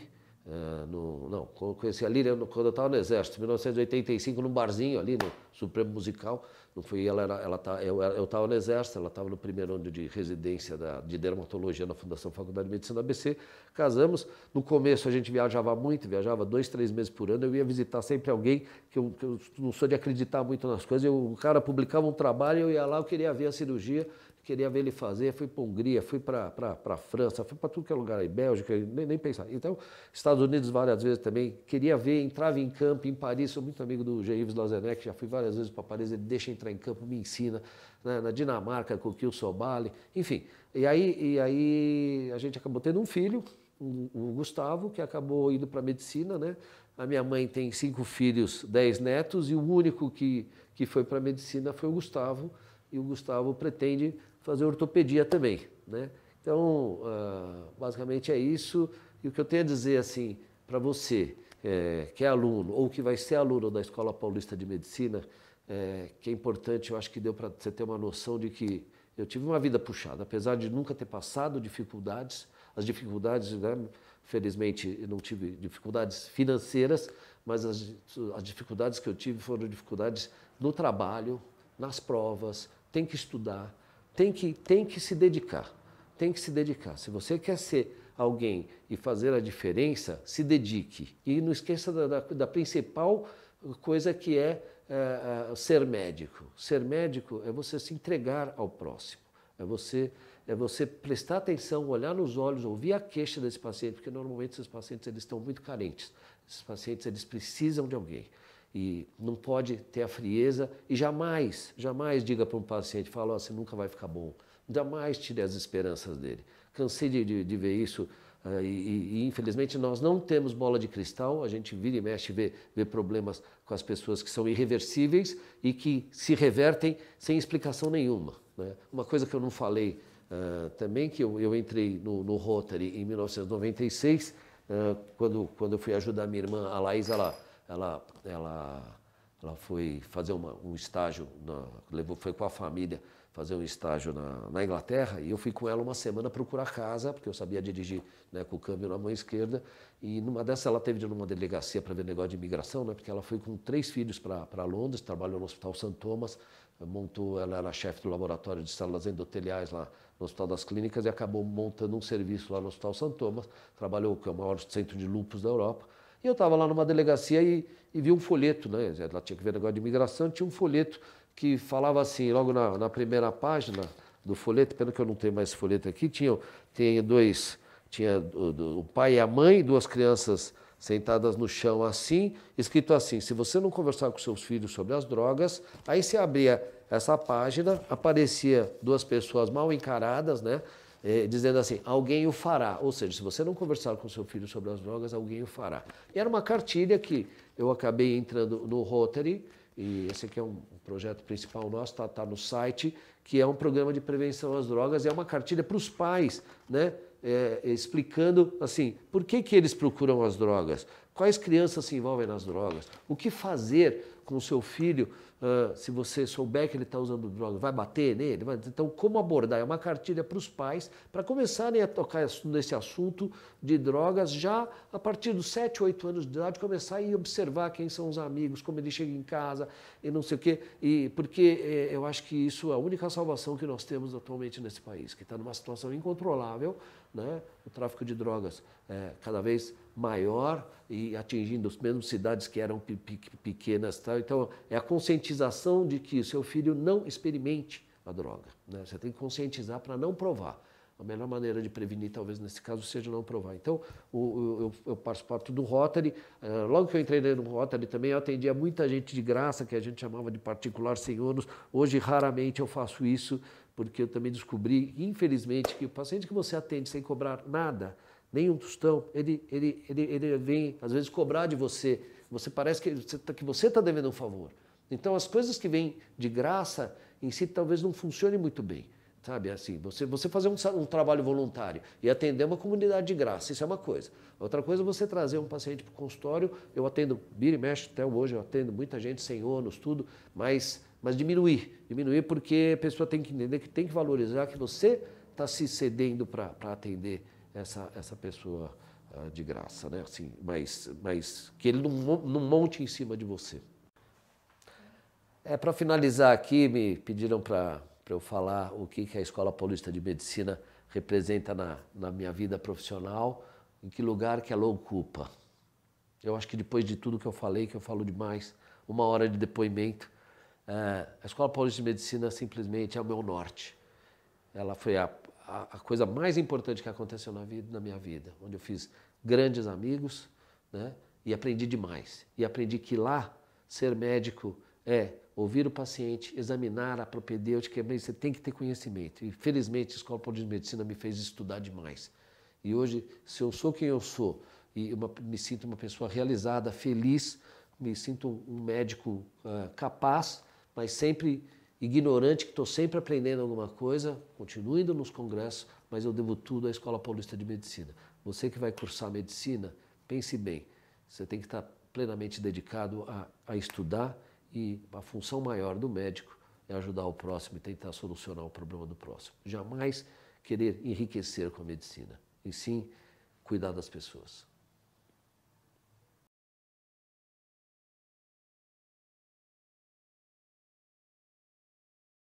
ah, no, não, conheci a Líria quando eu estava no Exército, em 1985, num barzinho ali, no Supremo Musical. Não fui, ela, era, ela tá, eu estava no Exército, ela estava no primeiro ano de residência da, de dermatologia na Fundação Faculdade de Medicina da ABC. Casamos. No começo a gente viajava muito, viajava dois, três meses por ano. Eu ia visitar sempre alguém que eu, que eu não sou de acreditar muito nas coisas. Eu, o cara publicava um trabalho, eu ia lá, eu queria ver a cirurgia queria ver ele fazer, fui para a Hungria, fui para a França, fui para tudo que é lugar aí, Bélgica, nem, nem pensar. Então, Estados Unidos várias vezes também, queria ver, entrava em campo em Paris, sou muito amigo do Jeeves Lazenec, já fui várias vezes para Paris, ele deixa entrar em campo, me ensina, né, na Dinamarca com o Kio Sobali, enfim. E aí, e aí a gente acabou tendo um filho, o, o Gustavo, que acabou indo para medicina, né? A minha mãe tem cinco filhos, dez netos, e o único que, que foi para medicina foi o Gustavo, e o Gustavo pretende fazer ortopedia também, né? Então, uh, basicamente é isso. E o que eu tenho a dizer, assim, para você é, que é aluno ou que vai ser aluno da Escola Paulista de Medicina, é, que é importante, eu acho que deu para você ter uma noção de que eu tive uma vida puxada, apesar de nunca ter passado dificuldades, as dificuldades, né, felizmente eu não tive dificuldades financeiras, mas as, as dificuldades que eu tive foram dificuldades no trabalho, nas provas, tem que estudar, tem que, tem que se dedicar. Tem que se dedicar. Se você quer ser alguém e fazer a diferença, se dedique. E não esqueça da, da, da principal coisa que é, é, é, ser médico. Ser médico é você se entregar ao próximo, é você, é você prestar atenção, olhar nos olhos, ouvir a queixa desse paciente, porque normalmente esses pacientes eles estão muito carentes. Esses pacientes eles precisam de alguém. E não pode ter a frieza e jamais, jamais diga para um paciente, fala, oh, você nunca vai ficar bom. Jamais tire as esperanças dele. Cansei de, de, de ver isso eh, e, e, e, infelizmente nós não temos bola de cristal, a gente vira e mexe vê, vê problemas com as pessoas que são irreversíveis e que se revertem sem explicação nenhuma. Né? Uma coisa que eu não falei uh, também, que eu, eu entrei no, no Rotary em 1996, uh, eh, quando, quando eu fui ajudar minha irmã, a Laís, ela ela, ela, ela foi fazer uma, um estágio, na, levou, foi com a família fazer um estágio na, na, Inglaterra e eu fui com ela uma semana procurar casa, porque eu sabia dirigir né, com o câmbio na mão esquerda. E numa dessas ela teve de numa delegacia para ver negócio de imigração, né, porque ela foi com três filhos para Londres, trabalhou no Hospital Santomas Thomas, montou, ela era chefe do laboratório de células endoteliais lá no Hospital das Clínicas e acabou montando um serviço lá no Hospital Santomas Thomas, trabalhou, com é o maior centro de lupus da Europa e eu estava lá numa delegacia e, e, vi um folheto, né? Ela tinha que ver negócio de imigração, tinha um folheto que falava assim, logo na, na primeira página do folheto, pena que eu não tenho mais folheto aqui, tinha, tinha dois, tinha o, o pai e a mãe, duas crianças sentadas no chão assim, escrito assim: se você não conversar com seus filhos sobre as drogas, aí se abria essa página, aparecia duas pessoas mal encaradas, né? é, dizendo assim: alguém o fará. Ou seja, se você não conversar com seu filho sobre as drogas, alguém o fará. E era uma cartilha que eu acabei entrando no Rotary, e esse aqui é um projeto principal nosso, está tá no site, que é um programa de prevenção às drogas, é uma cartilha para os pais, né? É, explicando assim por que, que eles procuram as drogas, quais crianças se envolvem nas drogas, o que fazer com o seu filho, uh, se você souber que ele está usando droga, vai bater nele? Então, como abordar? É uma cartilha para os pais, para começarem a tocar nesse assunto de drogas já a partir dos 7, 8 anos de idade, começar a observar quem são os amigos, como ele chega em casa e não sei o quê. E, porque é, eu acho que isso é a única salvação que nós temos atualmente nesse país, que está numa situação incontrolável né, o tráfico de drogas é, cada vez maior e atingindo as mesmas cidades que eram pequenas. Tá? Então, é a conscientização de que o seu filho não experimente a droga. Né? Você tem que conscientizar para não provar. A melhor maneira de prevenir, talvez nesse caso, seja não provar. Então, o, eu, eu participo do Rotary. Eh, logo que eu entrei no Rotary também, eu atendia muita gente de graça, que a gente chamava de particular sem ônus. Hoje, raramente eu faço isso, porque eu também descobri, infelizmente, que o paciente que você atende sem cobrar nada, nenhum tostão, ele, ele, ele, ele vem, às vezes, cobrar de você. Você parece que, tá, que você está devendo um favor. Então, as coisas que vêm de graça em si talvez não funcionem muito bem. Sabe, assim, você, você fazer um, um, trabalho voluntário e atender uma comunidade de graça, isso é uma coisa. Outra coisa é você trazer um paciente para o consultório, eu atendo, vira e mexe, até hoje eu atendo muita gente sem ônus, tudo, mas mas diminuir. Diminuir porque a pessoa tem que entender que tem que valorizar que você está se cedendo para atender essa, essa pessoa uh, de graça, né? Assim, mas, mas que ele não, não monte em cima de você. É, para finalizar aqui, me pediram para eu falar o que, que a Escola Paulista de Medicina representa na, na minha vida profissional, em que lugar que ela ocupa. Eu acho que depois de tudo que eu falei, que eu falo demais, uma hora de depoimento, é, a Escola Paulista de Medicina simplesmente é o meu norte. Ela foi a, a, a coisa mais importante que aconteceu na, vida, na minha vida, onde eu fiz grandes amigos né, e aprendi demais. E aprendi que lá ser médico é ouvir o paciente, examinar a propedêutica, você tem que ter conhecimento. E felizmente a Escola Paulista de Medicina me fez estudar demais. E hoje, se eu sou quem eu sou e uma, me sinto uma pessoa realizada, feliz, me sinto um médico uh, capaz, mas sempre ignorante, que estou sempre aprendendo alguma coisa, continuo indo nos congressos, mas eu devo tudo à Escola Paulista de Medicina. Você que vai cursar medicina, pense bem, você tem que estar plenamente dedicado a, a estudar e a função maior do médico é ajudar o próximo e tentar solucionar o problema do próximo. Jamais querer enriquecer com a medicina, e sim cuidar das pessoas.